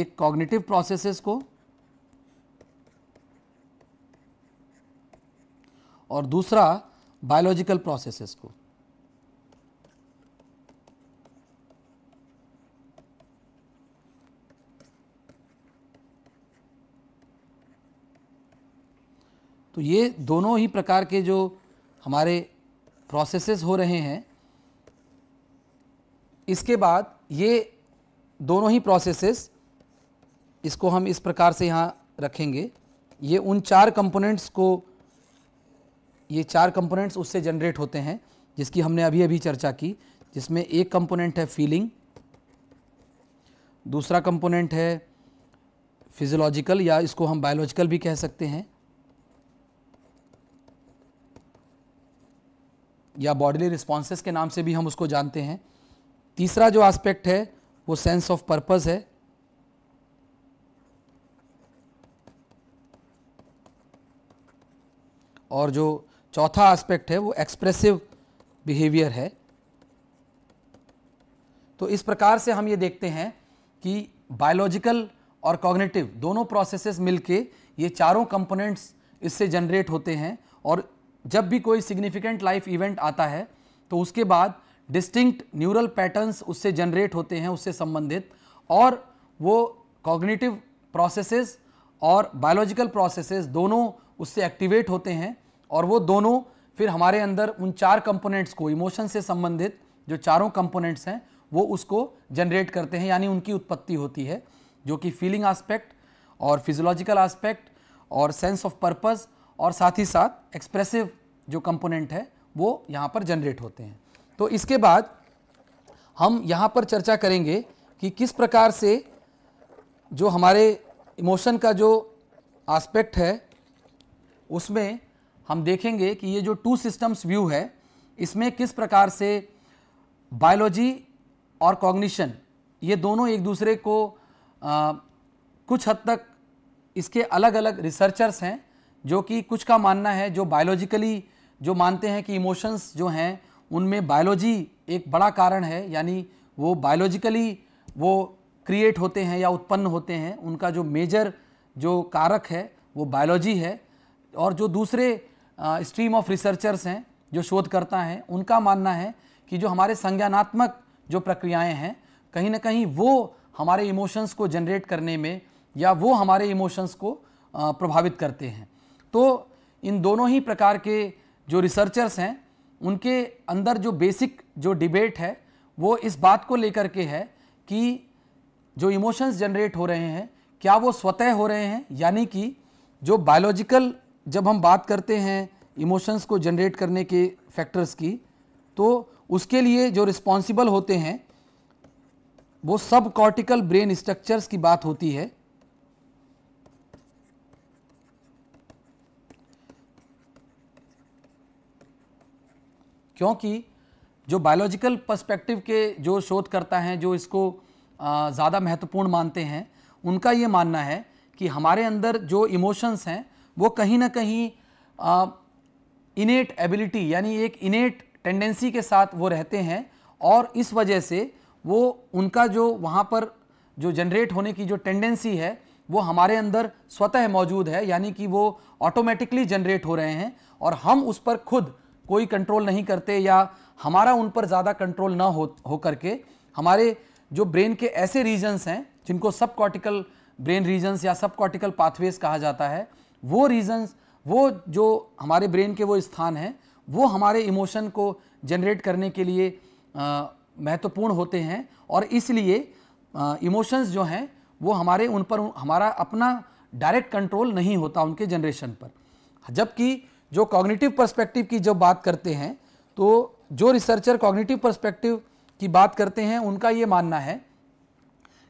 एक कॉग्निटिव प्रोसेसेस को और दूसरा बायोलॉजिकल प्रोसेसेस को तो ये दोनों ही प्रकार के जो हमारे प्रोसेसेस हो रहे हैं इसके बाद ये दोनों ही प्रोसेसेस इसको हम इस प्रकार से यहाँ रखेंगे ये उन चार कंपोनेंट्स को ये चार कंपोनेंट्स उससे जनरेट होते हैं जिसकी हमने अभी अभी चर्चा की जिसमें एक कंपोनेंट है फीलिंग दूसरा कंपोनेंट है फिजियोलॉजिकल या इसको हम बायोलॉजिकल भी कह सकते हैं या बॉडीली रिस्पॉन्सेस के नाम से भी हम उसको जानते हैं तीसरा जो एस्पेक्ट है वो सेंस ऑफ पर्पस है और जो चौथा एस्पेक्ट है वो एक्सप्रेसिव बिहेवियर है तो इस प्रकार से हम ये देखते हैं कि बायोलॉजिकल और कॉग्निटिव दोनों प्रोसेसेस मिलके ये चारों कंपोनेंट्स इससे जनरेट होते हैं और जब भी कोई सिग्निफिकेंट लाइफ इवेंट आता है तो उसके बाद डिस्टिंक्ट न्यूरल पैटर्न्स उससे जनरेट होते हैं उससे संबंधित और वो कॉग्निटिव प्रोसेसेस और बायोलॉजिकल प्रोसेसेस दोनों उससे एक्टिवेट होते हैं और वो दोनों फिर हमारे अंदर उन चार कंपोनेंट्स को इमोशन से संबंधित जो चारों कंपोनेंट्स हैं वो उसको जनरेट करते हैं यानी उनकी उत्पत्ति होती है जो कि फीलिंग आस्पेक्ट और फिजोलॉजिकल आस्पेक्ट और सेंस ऑफ पर्पस और साथ ही साथ एक्सप्रेसिव जो कंपोनेंट है वो यहाँ पर जनरेट होते हैं तो इसके बाद हम यहाँ पर चर्चा करेंगे कि किस प्रकार से जो हमारे इमोशन का जो आस्पेक्ट है उसमें हम देखेंगे कि ये जो टू सिस्टम्स व्यू है इसमें किस प्रकार से बायोलॉजी और कॉग्निशन ये दोनों एक दूसरे को आ, कुछ हद तक इसके अलग अलग रिसर्चर्स हैं जो कि कुछ का मानना है जो बायोलॉजिकली जो मानते हैं कि इमोशंस जो हैं उनमें बायोलॉजी एक बड़ा कारण है यानी वो बायोलॉजिकली वो क्रिएट होते हैं या उत्पन्न होते हैं उनका जो मेजर जो कारक है वो बायोलॉजी है और जो दूसरे स्ट्रीम ऑफ रिसर्चर्स हैं जो शोधकर्ता हैं उनका मानना है कि जो हमारे संज्ञानात्मक जो प्रक्रियाएं हैं कहीं ना कहीं वो हमारे इमोशंस को जनरेट करने में या वो हमारे इमोशंस को प्रभावित करते हैं तो इन दोनों ही प्रकार के जो रिसर्चर्स हैं उनके अंदर जो बेसिक जो डिबेट है वो इस बात को लेकर के है कि जो इमोशंस जनरेट हो रहे हैं क्या वो स्वतः हो रहे हैं यानी कि जो बायोलॉजिकल जब हम बात करते हैं इमोशंस को जनरेट करने के फैक्टर्स की तो उसके लिए जो रिस्पॉन्सिबल होते हैं वो सब कॉर्टिकल ब्रेन स्ट्रक्चर्स की बात होती है क्योंकि जो बायोलॉजिकल पर्सपेक्टिव के जो शोधकर्ता हैं जो इसको ज़्यादा महत्वपूर्ण मानते हैं उनका ये मानना है कि हमारे अंदर जो इमोशंस हैं वो कहीं ना कहीं इनेट एबिलिटी यानी एक इनेट टेंडेंसी के साथ वो रहते हैं और इस वजह से वो उनका जो वहाँ पर जो जनरेट होने की जो टेंडेंसी है वो हमारे अंदर स्वतः मौजूद है यानी कि वो ऑटोमेटिकली जनरेट हो रहे हैं और हम उस पर खुद कोई कंट्रोल नहीं करते या हमारा उन पर ज़्यादा कंट्रोल ना हो हो करके हमारे जो ब्रेन के ऐसे रीजन्स हैं जिनको सब कॉर्टिकल ब्रेन रीजन्स या सब कॉर्टिकल पाथवेज कहा जाता है वो रीज़न्स वो जो हमारे ब्रेन के वो स्थान हैं वो हमारे इमोशन को जनरेट करने के लिए महत्वपूर्ण होते हैं और इसलिए इमोशंस जो हैं वो हमारे उन पर हमारा अपना डायरेक्ट कंट्रोल नहीं होता उनके जनरेशन पर जबकि जो कॉग्निटिव पर्सपेक्टिव की जब बात करते हैं तो जो रिसर्चर कॉग्निटिव पर्सपेक्टिव की बात करते हैं उनका ये मानना है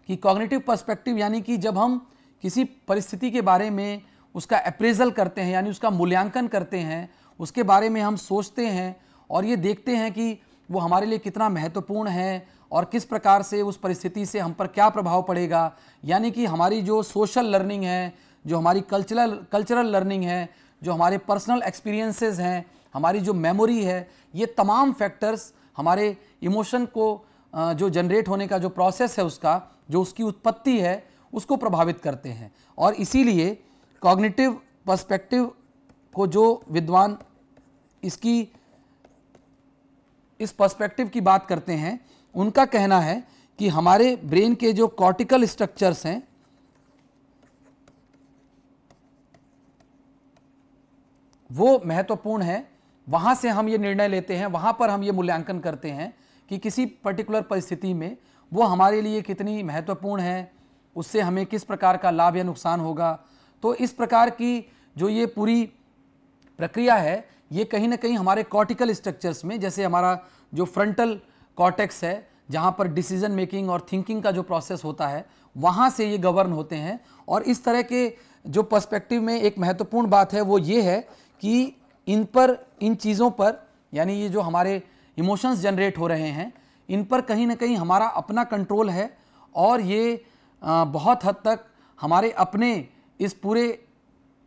कि कॉग्निटिव पर्सपेक्टिव यानी कि जब हम किसी परिस्थिति के बारे में उसका अप्रेजल करते हैं यानी उसका मूल्यांकन करते हैं उसके बारे में हम सोचते हैं और ये देखते हैं कि वो हमारे लिए कितना महत्वपूर्ण है और किस प्रकार से उस परिस्थिति से हम पर क्या प्रभाव पड़ेगा यानी कि हमारी जो सोशल लर्निंग है जो हमारी कल्चरल कल्चरल लर्निंग है जो हमारे पर्सनल एक्सपीरियंसेस हैं हमारी जो मेमोरी है ये तमाम फैक्टर्स हमारे इमोशन को जो जनरेट होने का जो प्रोसेस है उसका जो उसकी उत्पत्ति है उसको प्रभावित करते हैं और इसीलिए कॉग्निटिव पर्सपेक्टिव को जो विद्वान इसकी इस पर्सपेक्टिव की बात करते हैं उनका कहना है कि हमारे ब्रेन के जो कॉर्टिकल स्ट्रक्चर्स हैं वो महत्वपूर्ण है वहाँ से हम ये निर्णय लेते हैं वहाँ पर हम ये मूल्यांकन करते हैं कि किसी पर्टिकुलर परिस्थिति में वो हमारे लिए कितनी महत्वपूर्ण है उससे हमें किस प्रकार का लाभ या नुकसान होगा तो इस प्रकार की जो ये पूरी प्रक्रिया है ये कहीं ना कहीं हमारे कॉर्टिकल स्ट्रक्चर्स में जैसे हमारा जो फ्रंटल कॉटेक्स है जहाँ पर डिसीजन मेकिंग और थिंकिंग का जो प्रोसेस होता है वहाँ से ये गवर्न होते हैं और इस तरह के जो पर्सपेक्टिव में एक महत्वपूर्ण बात है वो ये है कि इन पर इन चीज़ों पर यानी ये जो हमारे इमोशंस जनरेट हो रहे हैं इन पर कहीं ना कहीं हमारा अपना कंट्रोल है और ये बहुत हद तक हमारे अपने इस पूरे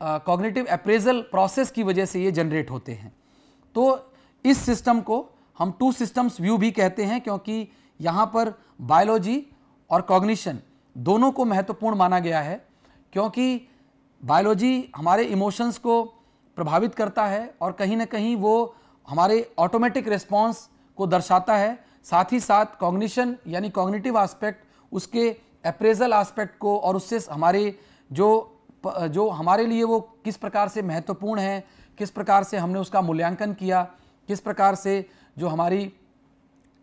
कॉग्निटिव अप्रेजल प्रोसेस की वजह से ये जनरेट होते हैं तो इस सिस्टम को हम टू सिस्टम्स व्यू भी कहते हैं क्योंकि यहाँ पर बायोलॉजी और कॉग्निशन दोनों को महत्वपूर्ण माना गया है क्योंकि बायोलॉजी हमारे इमोशंस को प्रभावित करता है और कहीं ना कहीं वो हमारे ऑटोमेटिक रिस्पॉन्स को दर्शाता है साथ ही साथ कॉग्निशन यानी कॉग्निटिव आस्पेक्ट उसके अप्रेजल आस्पेक्ट को और उससे हमारे जो जो हमारे लिए वो किस प्रकार से महत्वपूर्ण है किस प्रकार से हमने उसका मूल्यांकन किया किस प्रकार से जो हमारी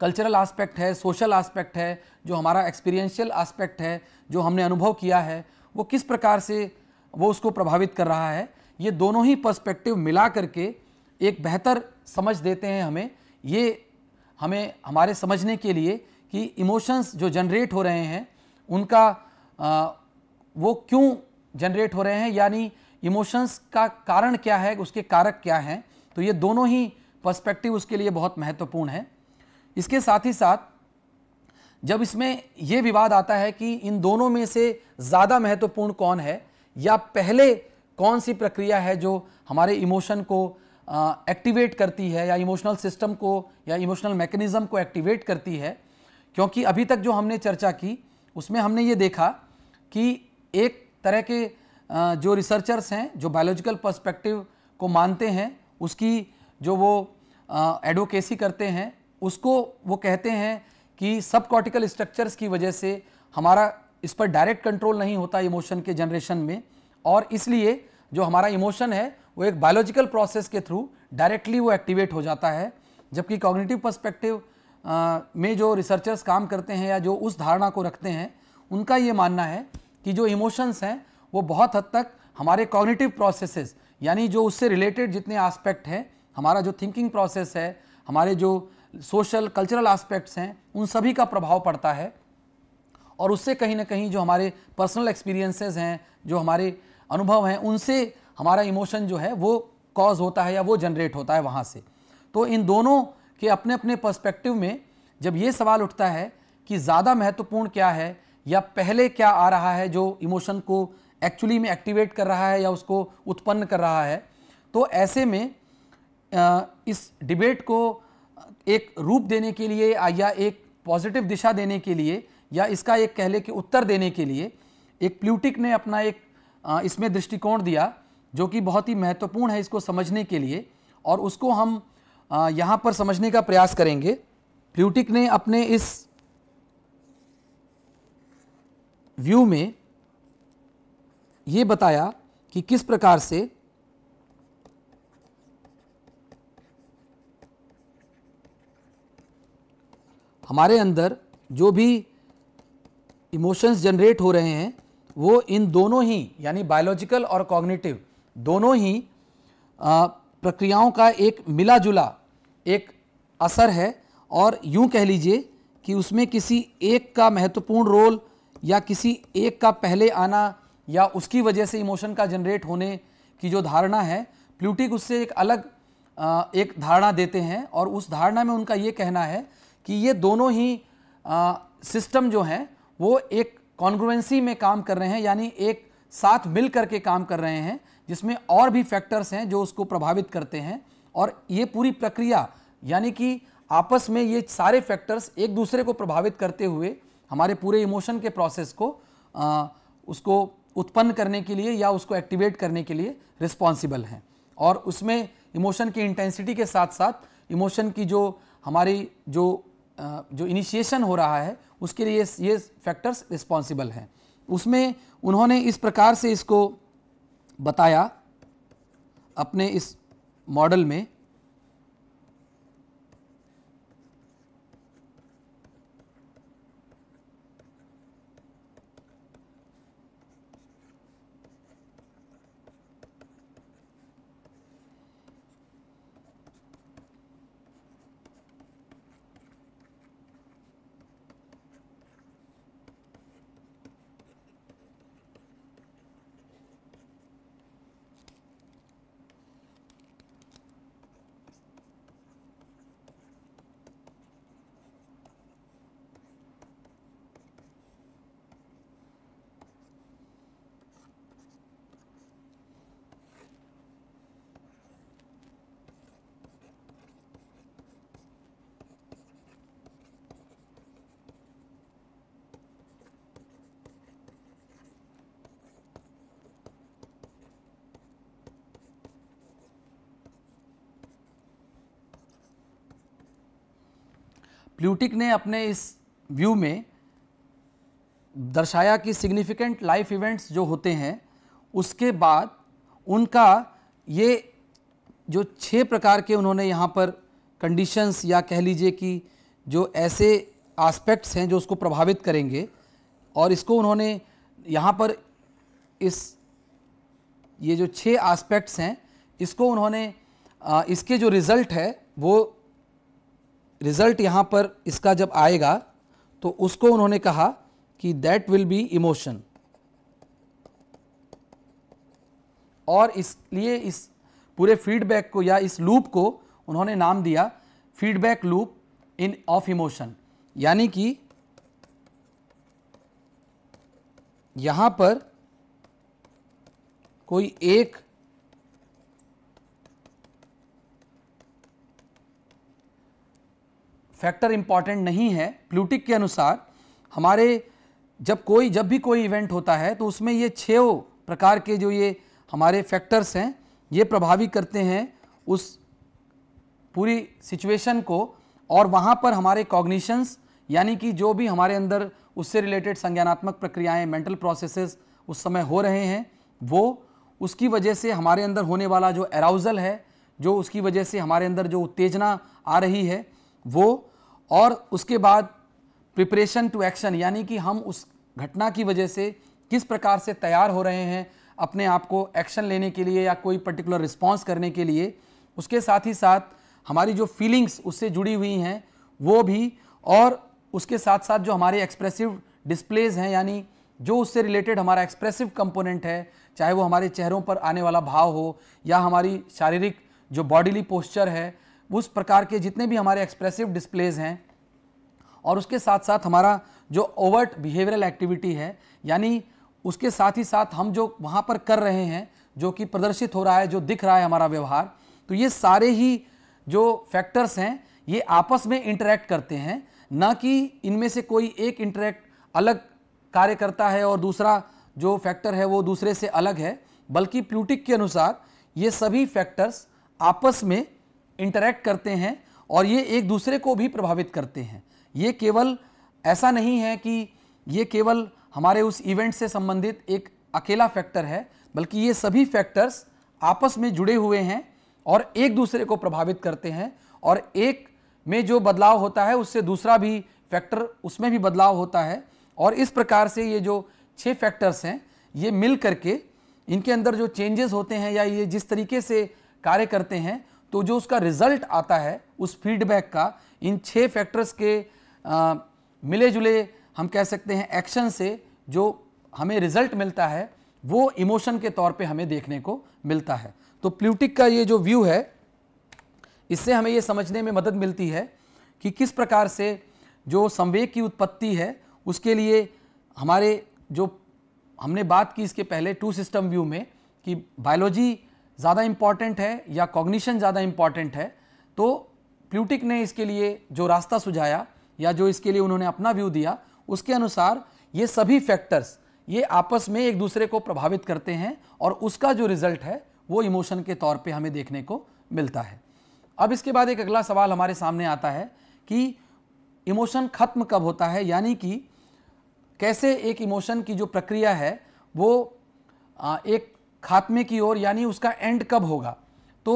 कल्चरल आस्पेक्ट है सोशल आस्पेक्ट है जो हमारा एक्सपीरियंशियल आस्पेक्ट है जो हमने अनुभव किया है वो किस प्रकार से वो उसको प्रभावित कर रहा है ये दोनों ही पर्सपेक्टिव मिला करके एक बेहतर समझ देते हैं हमें ये हमें हमारे समझने के लिए कि इमोशंस जो जनरेट हो रहे हैं उनका आ, वो क्यों जनरेट हो रहे हैं यानी इमोशंस का कारण क्या है उसके कारक क्या हैं तो ये दोनों ही पर्सपेक्टिव उसके लिए बहुत महत्वपूर्ण है इसके साथ ही साथ जब इसमें यह विवाद आता है कि इन दोनों में से ज़्यादा महत्वपूर्ण कौन है या पहले कौन सी प्रक्रिया है जो हमारे इमोशन को एक्टिवेट करती है या इमोशनल सिस्टम को या इमोशनल मैकेनिज़्म को एक्टिवेट करती है क्योंकि अभी तक जो हमने चर्चा की उसमें हमने ये देखा कि एक तरह के जो रिसर्चर्स हैं जो बायोलॉजिकल पर्सपेक्टिव को मानते हैं उसकी जो वो एडवोकेसी करते हैं उसको वो कहते हैं कि सब कॉर्टिकल स्ट्रक्चर्स की वजह से हमारा इस पर डायरेक्ट कंट्रोल नहीं होता इमोशन के जनरेशन में और इसलिए जो हमारा इमोशन है वो एक बायोलॉजिकल प्रोसेस के थ्रू डायरेक्टली वो एक्टिवेट हो जाता है जबकि कॉग्निटिव पर्सपेक्टिव में जो रिसर्चर्स काम करते हैं या जो उस धारणा को रखते हैं उनका ये मानना है कि जो इमोशंस हैं वो बहुत हद तक हमारे कॉग्निटिव प्रोसेसेस यानी जो उससे रिलेटेड जितने आस्पेक्ट हैं हमारा जो थिंकिंग प्रोसेस है हमारे जो सोशल कल्चरल आस्पेक्ट्स हैं उन सभी का प्रभाव पड़ता है और उससे कहीं ना कहीं जो हमारे पर्सनल एक्सपीरियंसेस हैं जो हमारे अनुभव हैं उनसे हमारा इमोशन जो है वो कॉज होता है या वो जनरेट होता है वहाँ से तो इन दोनों के अपने अपने पर्सपेक्टिव में जब ये सवाल उठता है कि ज़्यादा महत्वपूर्ण क्या है या पहले क्या आ रहा है जो इमोशन को एक्चुअली में एक्टिवेट कर रहा है या उसको उत्पन्न कर रहा है तो ऐसे में इस डिबेट को एक रूप देने के लिए या एक पॉजिटिव दिशा देने के लिए या इसका एक कहले के उत्तर देने के लिए एक प्लूटिक ने अपना एक इसमें दृष्टिकोण दिया जो कि बहुत ही महत्वपूर्ण है इसको समझने के लिए और उसको हम यहाँ पर समझने का प्रयास करेंगे प्लूटिक ने अपने इस व्यू में ये बताया कि किस प्रकार से हमारे अंदर जो भी इमोशंस जनरेट हो रहे हैं वो इन दोनों ही यानी बायोलॉजिकल और कॉग्निटिव दोनों ही प्रक्रियाओं का एक मिला जुला एक असर है और यूं कह लीजिए कि उसमें किसी एक का महत्वपूर्ण रोल या किसी एक का पहले आना या उसकी वजह से इमोशन का जनरेट होने की जो धारणा है प्लूटिक उससे एक अलग एक धारणा देते हैं और उस धारणा में उनका ये कहना है कि ये दोनों ही सिस्टम जो हैं वो एक कॉन्ग्रुएंसी में काम कर रहे हैं यानी एक साथ मिल करके काम कर रहे हैं जिसमें और भी फैक्टर्स हैं जो उसको प्रभावित करते हैं और ये पूरी प्रक्रिया यानी कि आपस में ये सारे फैक्टर्स एक दूसरे को प्रभावित करते हुए हमारे पूरे इमोशन के प्रोसेस को आ, उसको उत्पन्न करने के लिए या उसको एक्टिवेट करने के लिए रिस्पॉन्सिबल हैं और उसमें इमोशन की इंटेंसिटी के साथ साथ इमोशन की जो हमारी जो जो इनिशिएशन हो रहा है उसके लिए ये फैक्टर्स रिस्पॉन्सिबल हैं उसमें उन्होंने इस प्रकार से इसको बताया अपने इस मॉडल में प्लूटिक ने अपने इस व्यू में दर्शाया कि सिग्निफिकेंट लाइफ इवेंट्स जो होते हैं उसके बाद उनका ये जो छः प्रकार के उन्होंने यहाँ पर कंडीशंस या कह लीजिए कि जो ऐसे आस्पेक्ट्स हैं जो उसको प्रभावित करेंगे और इसको उन्होंने यहाँ पर इस ये जो छः आस्पेक्ट्स हैं इसको उन्होंने इसके जो रिज़ल्ट है वो रिजल्ट यहाँ पर इसका जब आएगा तो उसको उन्होंने कहा कि दैट विल बी इमोशन और इसलिए इस पूरे फीडबैक को या इस लूप को उन्होंने नाम दिया feedback loop in of emotion यानी कि यहां पर कोई एक फैक्टर इम्पॉर्टेंट नहीं है प्लूटिक के अनुसार हमारे जब कोई जब भी कोई इवेंट होता है तो उसमें ये छः प्रकार के जो ये हमारे फैक्टर्स हैं ये प्रभावी करते हैं उस पूरी सिचुएशन को और वहाँ पर हमारे कॉग्निशंस यानी कि जो भी हमारे अंदर उससे रिलेटेड संज्ञानात्मक प्रक्रियाएं मेंटल प्रोसेसेस उस समय हो रहे हैं वो उसकी वजह से हमारे अंदर होने वाला जो अराउज़ल है जो उसकी वजह से हमारे अंदर जो उत्तेजना आ रही है वो और उसके बाद प्रिपरेशन टू एक्शन यानी कि हम उस घटना की वजह से किस प्रकार से तैयार हो रहे हैं अपने आप को एक्शन लेने के लिए या कोई पर्टिकुलर रिस्पॉन्स करने के लिए उसके साथ ही साथ हमारी जो फीलिंग्स उससे जुड़ी हुई हैं वो भी और उसके साथ साथ जो हमारे एक्सप्रेसिव डिस्प्लेज हैं यानी जो उससे रिलेटेड हमारा एक्सप्रेसिव कंपोनेंट है चाहे वो हमारे चेहरों पर आने वाला भाव हो या हमारी शारीरिक जो बॉडीली पोस्चर है उस प्रकार के जितने भी हमारे एक्सप्रेसिव डिस्प्लेज हैं और उसके साथ साथ हमारा जो ओवर्ट बिहेवियरल एक्टिविटी है यानी उसके साथ ही साथ हम जो वहाँ पर कर रहे हैं जो कि प्रदर्शित हो रहा है जो दिख रहा है हमारा व्यवहार तो ये सारे ही जो फैक्टर्स हैं ये आपस में इंटरेक्ट करते हैं ना कि इनमें से कोई एक इंटरेक्ट अलग कार्य करता है और दूसरा जो फैक्टर है वो दूसरे से अलग है बल्कि प्लूटिक के अनुसार ये सभी फैक्टर्स आपस में इंटरेक्ट करते हैं और ये एक दूसरे को भी प्रभावित करते हैं ये केवल ऐसा नहीं है कि ये केवल हमारे उस इवेंट से संबंधित एक अकेला फैक्टर है बल्कि ये सभी फैक्टर्स आपस में जुड़े हुए हैं और एक दूसरे को प्रभावित करते हैं और एक में जो बदलाव होता है उससे दूसरा भी फैक्टर उसमें भी बदलाव होता है और इस प्रकार से ये जो छः फैक्टर्स हैं ये मिल करके इनके अंदर जो चेंजेस होते हैं या ये जिस तरीके से कार्य करते हैं तो जो उसका रिजल्ट आता है उस फीडबैक का इन छः फैक्टर्स के आ, मिले जुले हम कह सकते हैं एक्शन से जो हमें रिजल्ट मिलता है वो इमोशन के तौर पे हमें देखने को मिलता है तो प्लूटिक का ये जो व्यू है इससे हमें ये समझने में मदद मिलती है कि किस प्रकार से जो संवेग की उत्पत्ति है उसके लिए हमारे जो हमने बात की इसके पहले टू सिस्टम व्यू में कि बायोलॉजी ज़्यादा इम्पॉर्टेंट है या कॉग्निशन ज़्यादा इम्पॉर्टेंट है तो प्लूटिक ने इसके लिए जो रास्ता सुझाया या जो इसके लिए उन्होंने अपना व्यू दिया उसके अनुसार ये सभी फैक्टर्स ये आपस में एक दूसरे को प्रभावित करते हैं और उसका जो रिजल्ट है वो इमोशन के तौर पे हमें देखने को मिलता है अब इसके बाद एक अगला सवाल हमारे सामने आता है कि इमोशन खत्म कब होता है यानी कि कैसे एक इमोशन की जो प्रक्रिया है वो एक खात्मे की ओर यानी उसका एंड कब होगा तो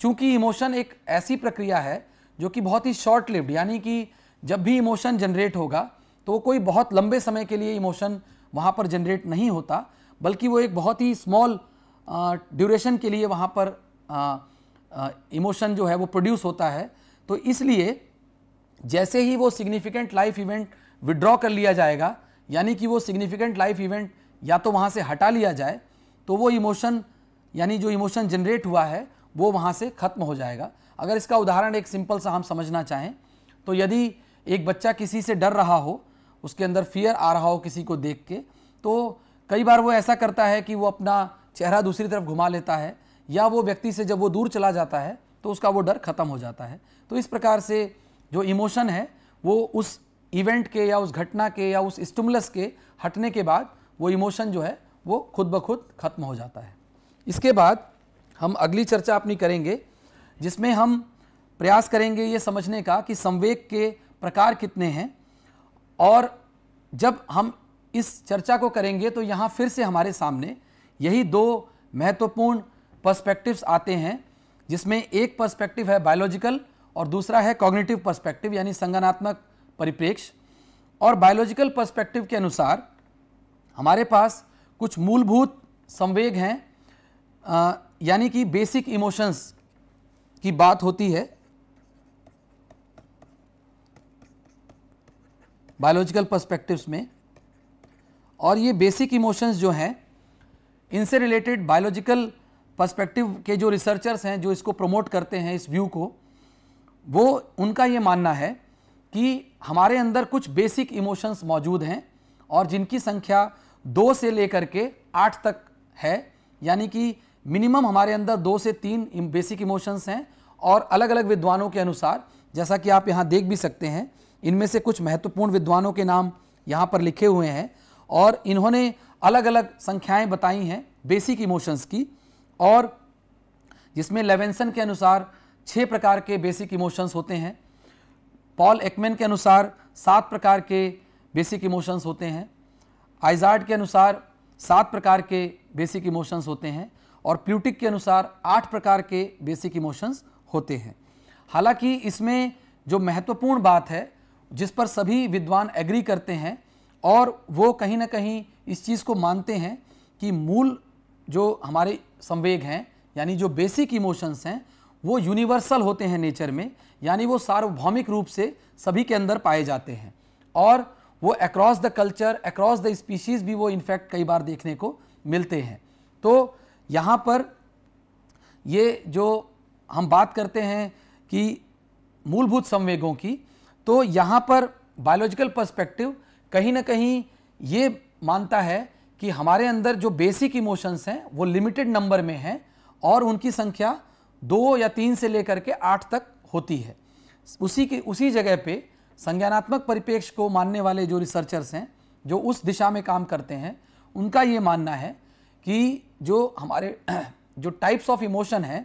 चूंकि इमोशन एक ऐसी प्रक्रिया है जो कि बहुत ही शॉर्ट लिव्ड यानी कि जब भी इमोशन जनरेट होगा तो वो कोई बहुत लंबे समय के लिए इमोशन वहाँ पर जनरेट नहीं होता बल्कि वो एक बहुत ही स्मॉल ड्यूरेशन के लिए वहाँ पर इमोशन जो है वो प्रोड्यूस होता है तो इसलिए जैसे ही वो सिग्निफिकेंट लाइफ इवेंट विड्रॉ कर लिया जाएगा यानी कि वो सिग्निफिकेंट लाइफ इवेंट या तो वहाँ से हटा लिया जाए तो वो इमोशन यानी जो इमोशन जनरेट हुआ है वो वहाँ से ख़त्म हो जाएगा अगर इसका उदाहरण एक सिंपल सा हम समझना चाहें तो यदि एक बच्चा किसी से डर रहा हो उसके अंदर फियर आ रहा हो किसी को देख के तो कई बार वो ऐसा करता है कि वो अपना चेहरा दूसरी तरफ घुमा लेता है या वो व्यक्ति से जब वो दूर चला जाता है तो उसका वो डर ख़त्म हो जाता है तो इस प्रकार से जो इमोशन है वो उस इवेंट के या उस घटना के या उस स्टिमुलस के हटने के बाद वो इमोशन जो है वो खुद ब खुद खत्म हो जाता है इसके बाद हम अगली चर्चा अपनी करेंगे जिसमें हम प्रयास करेंगे ये समझने का कि संवेग के प्रकार कितने हैं और जब हम इस चर्चा को करेंगे तो यहाँ फिर से हमारे सामने यही दो महत्वपूर्ण पर्सपेक्टिव्स आते हैं जिसमें एक पर्सपेक्टिव है बायोलॉजिकल और दूसरा है कॉग्निटिव पर्सपेक्टिव यानी संगनात्मक परिप्रेक्ष्य और बायोलॉजिकल पर्सपेक्टिव के अनुसार हमारे पास कुछ मूलभूत संवेग हैं यानी कि बेसिक इमोशंस की बात होती है बायोलॉजिकल पर्सपेक्टिव्स में और ये बेसिक इमोशंस जो हैं इनसे रिलेटेड बायोलॉजिकल पर्सपेक्टिव के जो रिसर्चर्स हैं जो इसको प्रमोट करते हैं इस व्यू को वो उनका ये मानना है कि हमारे अंदर कुछ बेसिक इमोशंस मौजूद हैं और जिनकी संख्या दो से लेकर के आठ तक है यानी कि मिनिमम हमारे अंदर दो से तीन बेसिक इमोशंस हैं और अलग अलग विद्वानों के अनुसार जैसा कि आप यहाँ देख भी सकते हैं इनमें से कुछ महत्वपूर्ण विद्वानों के नाम यहाँ पर लिखे हुए हैं और इन्होंने अलग अलग संख्याएं बताई हैं बेसिक इमोशंस की और जिसमें लेवेंसन के अनुसार छः प्रकार के बेसिक इमोशंस होते हैं पॉल एक्मेन के अनुसार सात प्रकार के बेसिक इमोशंस होते हैं आइजार्ड के अनुसार सात प्रकार के बेसिक इमोशंस होते हैं और प्लूटिक के अनुसार आठ प्रकार के बेसिक इमोशंस होते हैं हालांकि इसमें जो महत्वपूर्ण बात है जिस पर सभी विद्वान एग्री करते हैं और वो कहीं ना कहीं इस चीज़ को मानते हैं कि मूल जो हमारे संवेग हैं यानी जो बेसिक इमोशंस हैं वो यूनिवर्सल होते हैं नेचर में यानी वो सार्वभौमिक रूप से सभी के अंदर पाए जाते हैं और वो across the culture across the species भी वो इनफैक्ट कई बार देखने को मिलते हैं तो यहाँ पर ये जो हम बात करते हैं कि मूलभूत संवेगों की तो यहाँ पर बायोलॉजिकल पर्सपेक्टिव कहीं ना कहीं ये मानता है कि हमारे अंदर जो बेसिक इमोशंस हैं वो लिमिटेड नंबर में हैं और उनकी संख्या दो या तीन से लेकर के आठ तक होती है उसी के उसी जगह पे संज्ञानात्मक परिपेक्ष को मानने वाले जो रिसर्चर्स हैं जो उस दिशा में काम करते हैं उनका ये मानना है कि जो हमारे [CLEARS THROAT] जो टाइप्स ऑफ इमोशन हैं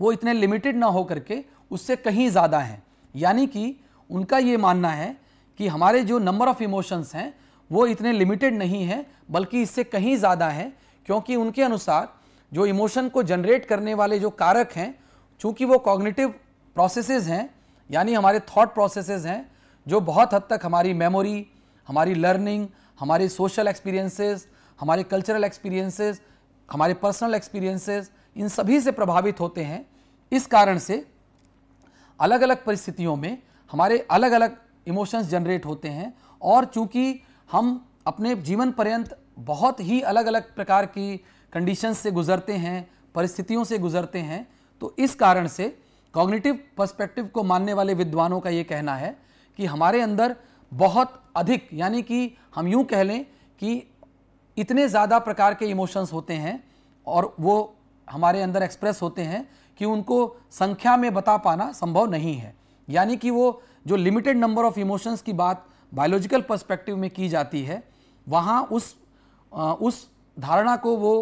वो इतने लिमिटेड ना हो करके उससे कहीं ज़्यादा हैं यानी कि उनका ये मानना है कि हमारे जो नंबर ऑफ़ इमोशंस हैं वो इतने लिमिटेड नहीं हैं बल्कि इससे कहीं ज़्यादा हैं क्योंकि उनके अनुसार जो इमोशन को जनरेट करने वाले जो कारक हैं चूँकि वो कॉग्निटिव प्रोसेसेस हैं यानी हमारे थॉट प्रोसेसेस हैं जो बहुत हद तक हमारी मेमोरी हमारी लर्निंग हमारी सोशल एक्सपीरियंसेस हमारे कल्चरल एक्सपीरियंसेस हमारे पर्सनल एक्सपीरियंसेस इन सभी से प्रभावित होते हैं इस कारण से अलग अलग परिस्थितियों में हमारे अलग अलग इमोशंस जनरेट होते हैं और चूंकि हम अपने जीवन पर्यंत बहुत ही अलग अलग प्रकार की कंडीशंस से गुजरते हैं परिस्थितियों से गुजरते हैं तो इस कारण से कॉग्निटिव पर्सपेक्टिव को मानने वाले विद्वानों का ये कहना है कि हमारे अंदर बहुत अधिक यानी कि हम यूं कह लें कि इतने ज़्यादा प्रकार के इमोशंस होते हैं और वो हमारे अंदर एक्सप्रेस होते हैं कि उनको संख्या में बता पाना संभव नहीं है यानी कि वो जो लिमिटेड नंबर ऑफ इमोशंस की बात बायोलॉजिकल पर्सपेक्टिव में की जाती है वहाँ उस उस धारणा को वो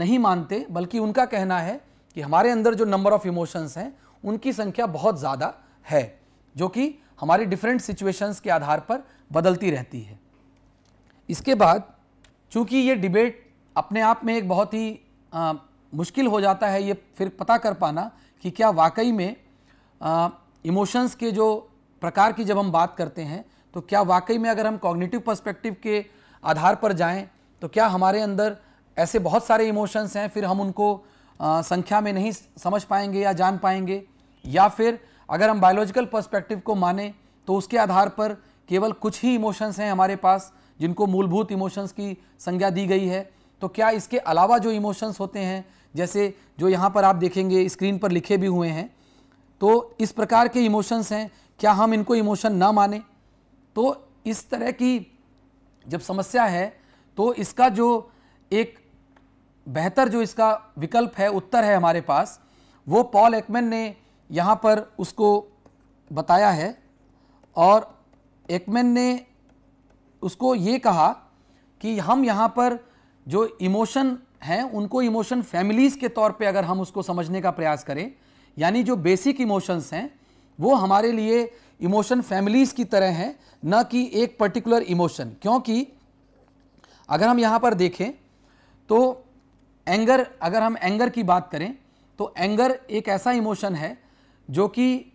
नहीं मानते बल्कि उनका कहना है कि हमारे अंदर जो नंबर ऑफ इमोशंस हैं उनकी संख्या बहुत ज़्यादा है जो कि हमारी डिफरेंट सिचुएशंस के आधार पर बदलती रहती है इसके बाद चूंकि ये डिबेट अपने आप में एक बहुत ही आ, मुश्किल हो जाता है ये फिर पता कर पाना कि क्या वाकई में इमोशंस के जो प्रकार की जब हम बात करते हैं तो क्या वाकई में अगर हम कॉग्निटिव पर्सपेक्टिव के आधार पर जाएं तो क्या हमारे अंदर ऐसे बहुत सारे इमोशंस हैं फिर हम उनको आ, संख्या में नहीं समझ पाएंगे या जान पाएंगे या फिर अगर हम बायोलॉजिकल पर्सपेक्टिव को माने तो उसके आधार पर केवल कुछ ही इमोशंस हैं हमारे पास जिनको मूलभूत इमोशंस की संज्ञा दी गई है तो क्या इसके अलावा जो इमोशंस होते हैं जैसे जो यहाँ पर आप देखेंगे स्क्रीन पर लिखे भी हुए हैं तो इस प्रकार के इमोशंस हैं क्या हम इनको इमोशन ना माने तो इस तरह की जब समस्या है तो इसका जो एक बेहतर जो इसका विकल्प है उत्तर है हमारे पास वो पॉल एक्मेन ने यहाँ पर उसको बताया है और एकमैन ने उसको ये कहा कि हम यहाँ पर जो इमोशन हैं उनको इमोशन फैमिलीज़ के तौर पे अगर हम उसको समझने का प्रयास करें यानी जो बेसिक इमोशंस हैं वो हमारे लिए इमोशन फैमिलीज़ की तरह हैं न कि एक पर्टिकुलर इमोशन क्योंकि अगर हम यहाँ पर देखें तो एंगर अगर हम एंगर की बात करें तो एंगर एक ऐसा इमोशन है जो कि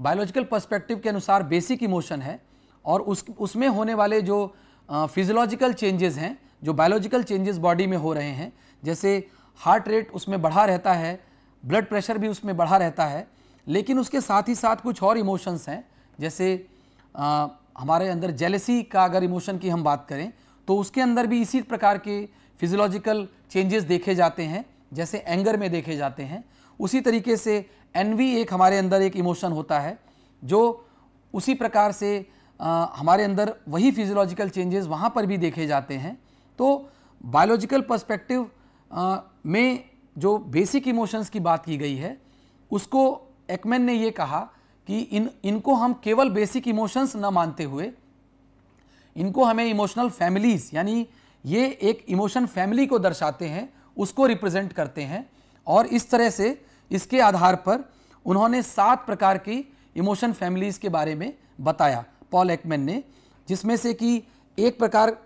बायोलॉजिकल पर्सपेक्टिव के अनुसार बेसिक इमोशन है और उस उसमें होने वाले जो फिजियोलॉजिकल चेंजेस हैं जो बायोलॉजिकल चेंजेस बॉडी में हो रहे हैं जैसे हार्ट रेट उसमें बढ़ा रहता है ब्लड प्रेशर भी उसमें बढ़ा रहता है लेकिन उसके साथ ही साथ कुछ और इमोशंस हैं जैसे आ, हमारे अंदर जेलेसी का अगर इमोशन की हम बात करें तो उसके अंदर भी इसी प्रकार के फिजियोलॉजिकल चेंजेस देखे जाते हैं जैसे एंगर में देखे जाते हैं उसी तरीके से एनवी एक हमारे अंदर एक इमोशन होता है जो उसी प्रकार से आ, हमारे अंदर वही फिजियोलॉजिकल चेंजेस वहाँ पर भी देखे जाते हैं तो बायोलॉजिकल पर्सपेक्टिव में जो बेसिक इमोशंस की बात की गई है उसको एक्मेन ने ये कहा कि इन इनको हम केवल बेसिक इमोशंस ना मानते हुए इनको हमें इमोशनल फैमिलीज़ यानी ये एक इमोशन फैमिली को दर्शाते हैं उसको रिप्रेजेंट करते हैं और इस तरह से इसके आधार पर उन्होंने सात प्रकार की इमोशन फैमिलीज़ के बारे में बताया पॉल एक्मैन ने जिसमें से कि एक प्रकार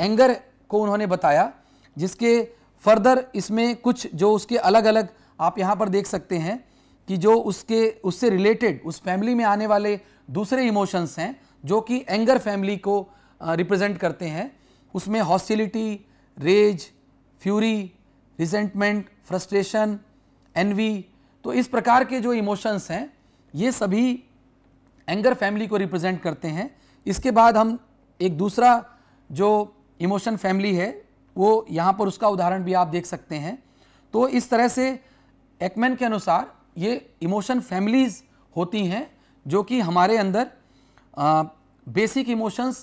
एंगर को उन्होंने बताया जिसके फर्दर इसमें कुछ जो उसके अलग अलग आप यहाँ पर देख सकते हैं कि जो उसके उससे रिलेटेड उस फैमिली में आने वाले दूसरे इमोशंस हैं जो कि एंगर फैमिली को रिप्रेजेंट करते हैं उसमें hostility rage fury resentment frustration envy तो इस प्रकार के जो इमोशंस हैं ये सभी एंगर फैमिली को रिप्रेजेंट करते हैं इसके बाद हम एक दूसरा जो इमोशन फैमिली है वो यहाँ पर उसका उदाहरण भी आप देख सकते हैं तो इस तरह से एक्मैन के अनुसार ये इमोशन फैमिलीज़ होती हैं जो कि हमारे अंदर आ, बेसिक इमोशंस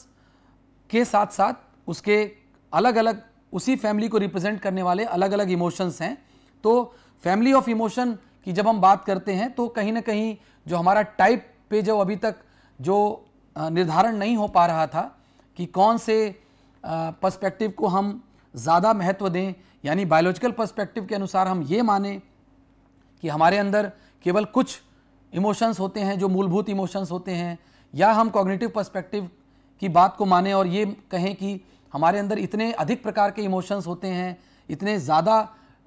के साथ साथ उसके अलग अलग उसी फैमिली को रिप्रेजेंट करने वाले अलग अलग इमोशंस हैं तो फैमिली ऑफ इमोशन की जब हम बात करते हैं तो कहीं ना कहीं जो हमारा टाइप पे जो अभी तक जो निर्धारण नहीं हो पा रहा था कि कौन से पर्सपेक्टिव को हम ज़्यादा महत्व दें यानी बायोलॉजिकल पर्सपेक्टिव के अनुसार हम ये माने कि हमारे अंदर केवल कुछ इमोशंस होते हैं जो मूलभूत इमोशंस होते हैं या हम कॉग्निटिव पर्सपेक्टिव की बात को माने और ये कहें कि हमारे अंदर इतने अधिक प्रकार के इमोशंस होते हैं इतने ज़्यादा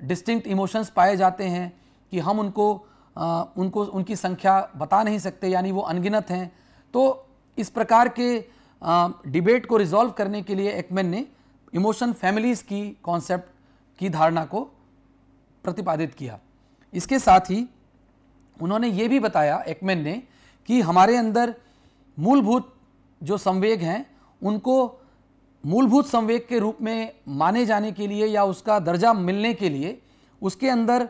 डिस्टिंक्ट इमोशंस पाए जाते हैं कि हम उनको आ, उनको उनकी संख्या बता नहीं सकते यानी वो अनगिनत हैं तो इस प्रकार के आ, डिबेट को रिजॉल्व करने के लिए एक्मैन ने इमोशन फैमिलीज़ की कॉन्सेप्ट की धारणा को प्रतिपादित किया इसके साथ ही उन्होंने ये भी बताया एक्मैन ने कि हमारे अंदर मूलभूत जो संवेग हैं उनको मूलभूत संवेग के रूप में माने जाने के लिए या उसका दर्जा मिलने के लिए उसके अंदर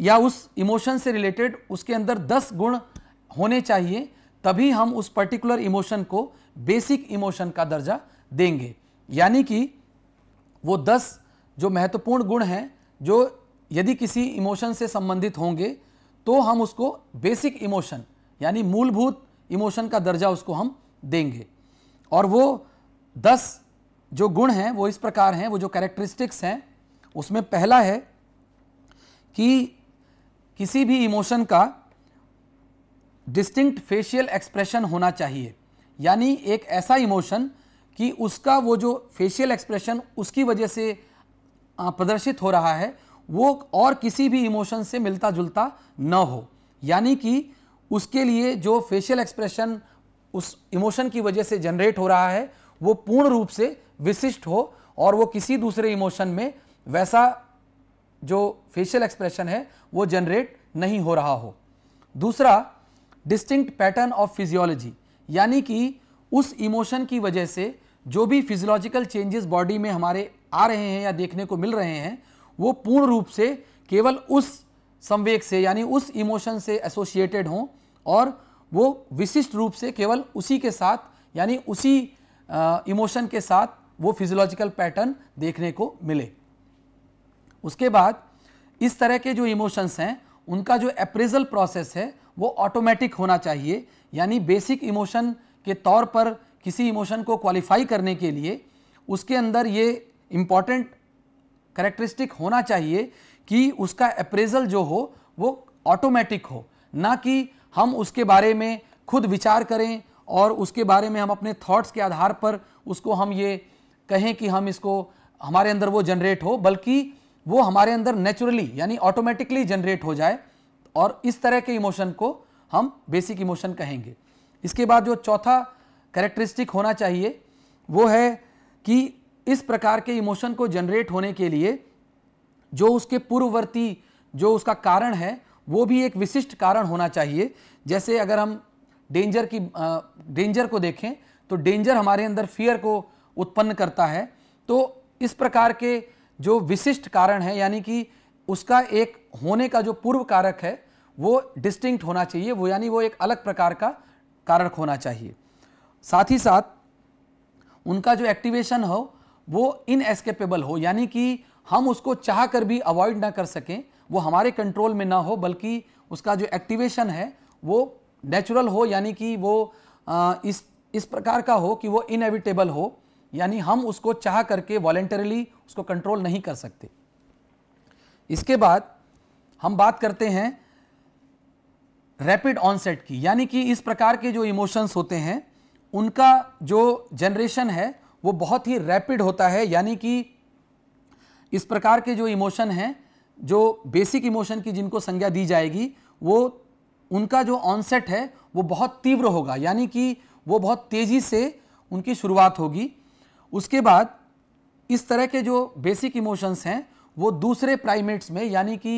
या उस इमोशन से रिलेटेड उसके अंदर 10 गुण होने चाहिए तभी हम उस पर्टिकुलर इमोशन को बेसिक इमोशन का दर्जा देंगे यानी कि वो 10 जो महत्वपूर्ण गुण हैं जो यदि किसी इमोशन से संबंधित होंगे तो हम उसको बेसिक इमोशन यानी मूलभूत इमोशन का दर्जा उसको हम देंगे और वो दस जो गुण हैं वो इस प्रकार हैं वो जो कैरेक्टरिस्टिक्स हैं उसमें पहला है कि किसी भी इमोशन का डिस्टिंक्ट फेशियल एक्सप्रेशन होना चाहिए यानी एक ऐसा इमोशन कि उसका वो जो फेशियल एक्सप्रेशन उसकी वजह से प्रदर्शित हो रहा है वो और किसी भी इमोशन से मिलता जुलता न हो यानी कि उसके लिए जो फेशियल एक्सप्रेशन उस इमोशन की वजह से जनरेट हो रहा है वो पूर्ण रूप से विशिष्ट हो और वो किसी दूसरे इमोशन में वैसा जो फेशियल एक्सप्रेशन है वो जनरेट नहीं हो रहा हो दूसरा डिस्टिंक्ट पैटर्न ऑफ फिजियोलॉजी यानी कि उस इमोशन की वजह से जो भी फिजियोलॉजिकल चेंजेस बॉडी में हमारे आ रहे हैं या देखने को मिल रहे हैं वो पूर्ण रूप से केवल उस संवेग से यानी उस इमोशन से एसोसिएटेड हों और वो विशिष्ट रूप से केवल उसी के साथ यानी उसी इमोशन के साथ वो फिजियोलॉजिकल पैटर्न देखने को मिले उसके बाद इस तरह के जो इमोशंस हैं उनका जो अप्रेजल प्रोसेस है वो ऑटोमेटिक होना चाहिए यानी बेसिक इमोशन के तौर पर किसी इमोशन को क्वालिफाई करने के लिए उसके अंदर ये इम्पॉर्टेंट करेक्टरिस्टिक होना चाहिए कि उसका अप्रेजल जो हो वो ऑटोमेटिक हो ना कि हम उसके बारे में खुद विचार करें और उसके बारे में हम अपने थॉट्स के आधार पर उसको हम ये कहें कि हम इसको हमारे अंदर वो जनरेट हो बल्कि वो हमारे अंदर नेचुरली यानी ऑटोमेटिकली जनरेट हो जाए और इस तरह के इमोशन को हम बेसिक इमोशन कहेंगे इसके बाद जो चौथा करेक्टरिस्टिक होना चाहिए वो है कि इस प्रकार के इमोशन को जनरेट होने के लिए जो उसके पूर्ववर्ती जो उसका कारण है वो भी एक विशिष्ट कारण होना चाहिए जैसे अगर हम डेंजर की डेंजर को देखें तो डेंजर हमारे अंदर फियर को उत्पन्न करता है तो इस प्रकार के जो विशिष्ट कारण है यानी कि उसका एक होने का जो पूर्व कारक है वो डिस्टिंक्ट होना चाहिए वो यानी वो एक अलग प्रकार का कारक होना चाहिए साथ ही साथ उनका जो एक्टिवेशन हो वो इनएस्केपेबल हो यानी कि हम उसको चाह कर भी अवॉइड ना कर सकें वो हमारे कंट्रोल में ना हो बल्कि उसका जो एक्टिवेशन है वो नेचुरल हो यानी कि वो इस इस प्रकार का हो कि वो इनएविटेबल हो यानी हम उसको चाह करके वॉलेंटरली उसको कंट्रोल नहीं कर सकते इसके बाद हम बात करते हैं रैपिड ऑनसेट की यानी कि इस प्रकार के जो इमोशंस होते हैं उनका जो जनरेशन है वो बहुत ही रैपिड होता है यानी कि इस प्रकार के जो इमोशन हैं जो बेसिक इमोशन की जिनको संज्ञा दी जाएगी वो उनका जो ऑनसेट है वो बहुत तीव्र होगा यानी कि वो बहुत तेज़ी से उनकी शुरुआत होगी उसके बाद इस तरह के जो बेसिक इमोशंस हैं वो दूसरे प्राइमेट्स में यानी कि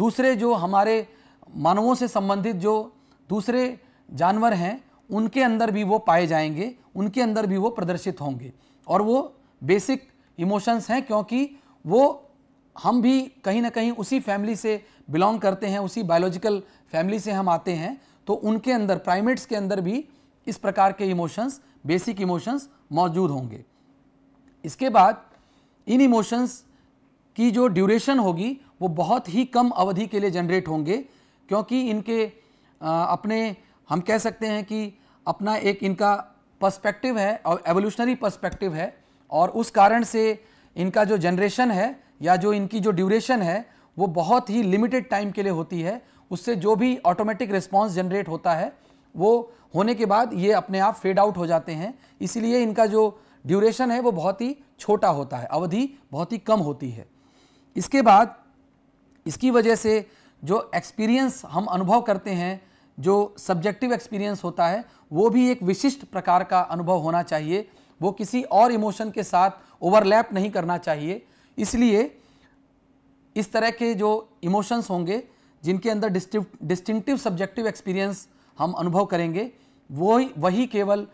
दूसरे जो हमारे मानवों से संबंधित जो दूसरे जानवर हैं उनके अंदर भी वो पाए जाएंगे उनके अंदर भी वो प्रदर्शित होंगे और वो बेसिक इमोशंस हैं क्योंकि वो हम भी कहीं ना कहीं उसी फैमिली से बिलोंग करते हैं उसी बायोलॉजिकल फैमिली से हम आते हैं तो उनके अंदर प्राइमेट्स के अंदर भी इस प्रकार के इमोशंस बेसिक इमोशंस मौजूद होंगे इसके बाद इन इमोशंस की जो ड्यूरेशन होगी वो बहुत ही कम अवधि के लिए जनरेट होंगे क्योंकि इनके अपने हम कह सकते हैं कि अपना एक इनका पर्सपेक्टिव है और एवोल्यूशनरी पर्सपेक्टिव है और उस कारण से इनका जो जनरेशन है या जो इनकी जो ड्यूरेशन है वो बहुत ही लिमिटेड टाइम के लिए होती है उससे जो भी ऑटोमेटिक रिस्पॉन्स जनरेट होता है वो होने के बाद ये अपने आप फेड आउट हो जाते हैं इसीलिए इनका जो ड्यूरेशन है वो बहुत ही छोटा होता है अवधि बहुत ही कम होती है इसके बाद इसकी वजह से जो एक्सपीरियंस हम अनुभव करते हैं जो सब्जेक्टिव एक्सपीरियंस होता है वो भी एक विशिष्ट प्रकार का अनुभव होना चाहिए वो किसी और इमोशन के साथ ओवरलैप नहीं करना चाहिए इसलिए इस तरह के जो इमोशंस होंगे जिनके अंदर डिस्टिंक्टिव सब्जेक्टिव एक्सपीरियंस हम अनुभव करेंगे वो ही वही केवल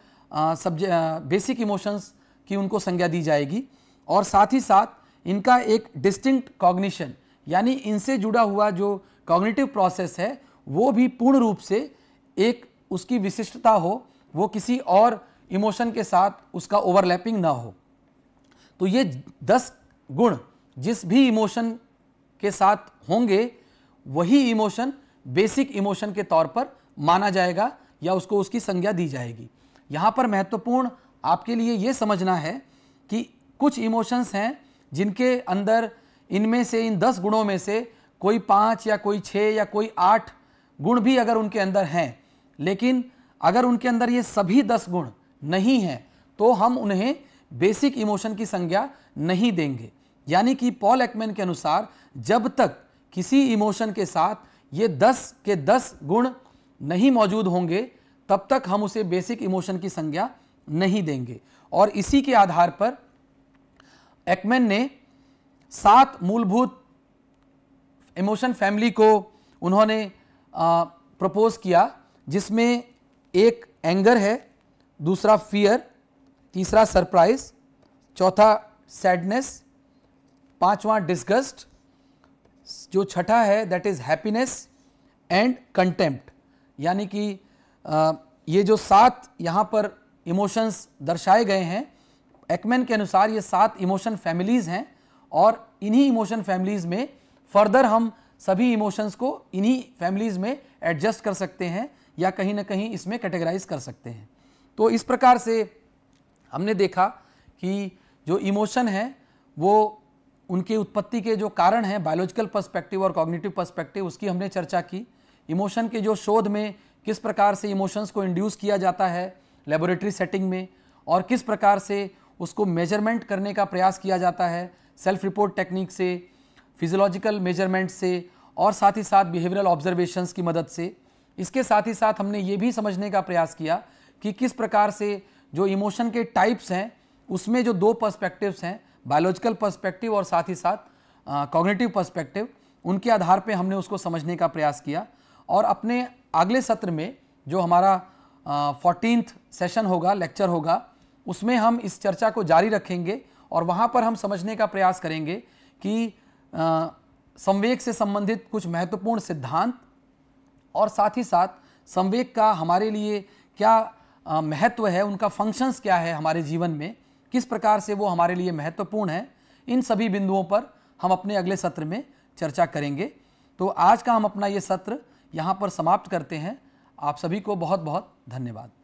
सब्जे बेसिक इमोशंस की उनको संज्ञा दी जाएगी और साथ ही साथ इनका एक डिस्टिंक्ट कॉग्निशन यानी इनसे जुड़ा हुआ जो कॉग्निटिव प्रोसेस है वो भी पूर्ण रूप से एक उसकी विशिष्टता हो वो किसी और इमोशन के साथ उसका ओवरलैपिंग ना हो तो ये दस गुण जिस भी इमोशन के साथ होंगे वही इमोशन बेसिक इमोशन के तौर पर माना जाएगा या उसको उसकी संज्ञा दी जाएगी यहाँ पर महत्वपूर्ण आपके लिए ये समझना है कि कुछ इमोशंस हैं जिनके अंदर इनमें से इन दस गुणों में से कोई पाँच या कोई छः या कोई आठ गुण भी अगर उनके अंदर हैं लेकिन अगर उनके अंदर ये सभी दस गुण नहीं हैं तो हम उन्हें बेसिक इमोशन की संज्ञा नहीं देंगे यानी कि पॉल एक्मैन के अनुसार जब तक किसी इमोशन के साथ ये दस के दस गुण नहीं मौजूद होंगे तब तक हम उसे बेसिक इमोशन की संज्ञा नहीं देंगे और इसी के आधार पर एक्मैन ने सात मूलभूत इमोशन फैमिली को उन्होंने प्रपोज किया जिसमें एक एंगर है दूसरा फियर तीसरा सरप्राइज चौथा सैडनेस पांचवा डिस्गस्ट जो छठा है that is happiness and contempt यानी कि ये जो सात यहाँ पर इमोशंस दर्शाए गए हैं एक्मैन के अनुसार ये सात इमोशन फैमिलीज़ हैं और इन्हीं इमोशन फैमिलीज़ में फर्दर हम सभी इमोशंस को इन्हीं फैमिलीज़ में एडजस्ट कर सकते हैं या कहीं ना कहीं इसमें कैटेगराइज कर सकते हैं तो इस प्रकार से हमने देखा कि जो इमोशन है वो उनके उत्पत्ति के जो कारण हैं बायोलॉजिकल पर्सपेक्टिव और कॉग्निटिव पर्सपेक्टिव उसकी हमने चर्चा की इमोशन के जो शोध में किस प्रकार से इमोशंस को इंड्यूस किया जाता है लेबोरेटरी सेटिंग में और किस प्रकार से उसको मेजरमेंट करने का प्रयास किया जाता है सेल्फ रिपोर्ट टेक्निक से फिजियोलॉजिकल मेजरमेंट से और साथ ही साथ बिहेवियरल ऑब्जर्वेशंस की मदद से इसके साथ ही साथ हमने ये भी समझने का प्रयास किया कि किस प्रकार से जो इमोशन के टाइप्स हैं उसमें जो दो पर्सपेक्टिव्स हैं बायोलॉजिकल पर्सपेक्टिव और साथ ही साथ कॉग्निटिव पर्सपेक्टिव उनके आधार पे हमने उसको समझने का प्रयास किया और अपने अगले सत्र में जो हमारा फोर्टीनथ सेशन होगा लेक्चर होगा उसमें हम इस चर्चा को जारी रखेंगे और वहाँ पर हम समझने का प्रयास करेंगे कि संवेग से संबंधित कुछ महत्वपूर्ण सिद्धांत और साथ ही साथ संवेग का हमारे लिए क्या महत्व है उनका फंक्शंस क्या है हमारे जीवन में किस प्रकार से वो हमारे लिए महत्वपूर्ण है इन सभी बिंदुओं पर हम अपने अगले सत्र में चर्चा करेंगे तो आज का हम अपना ये सत्र यहाँ पर समाप्त करते हैं आप सभी को बहुत बहुत धन्यवाद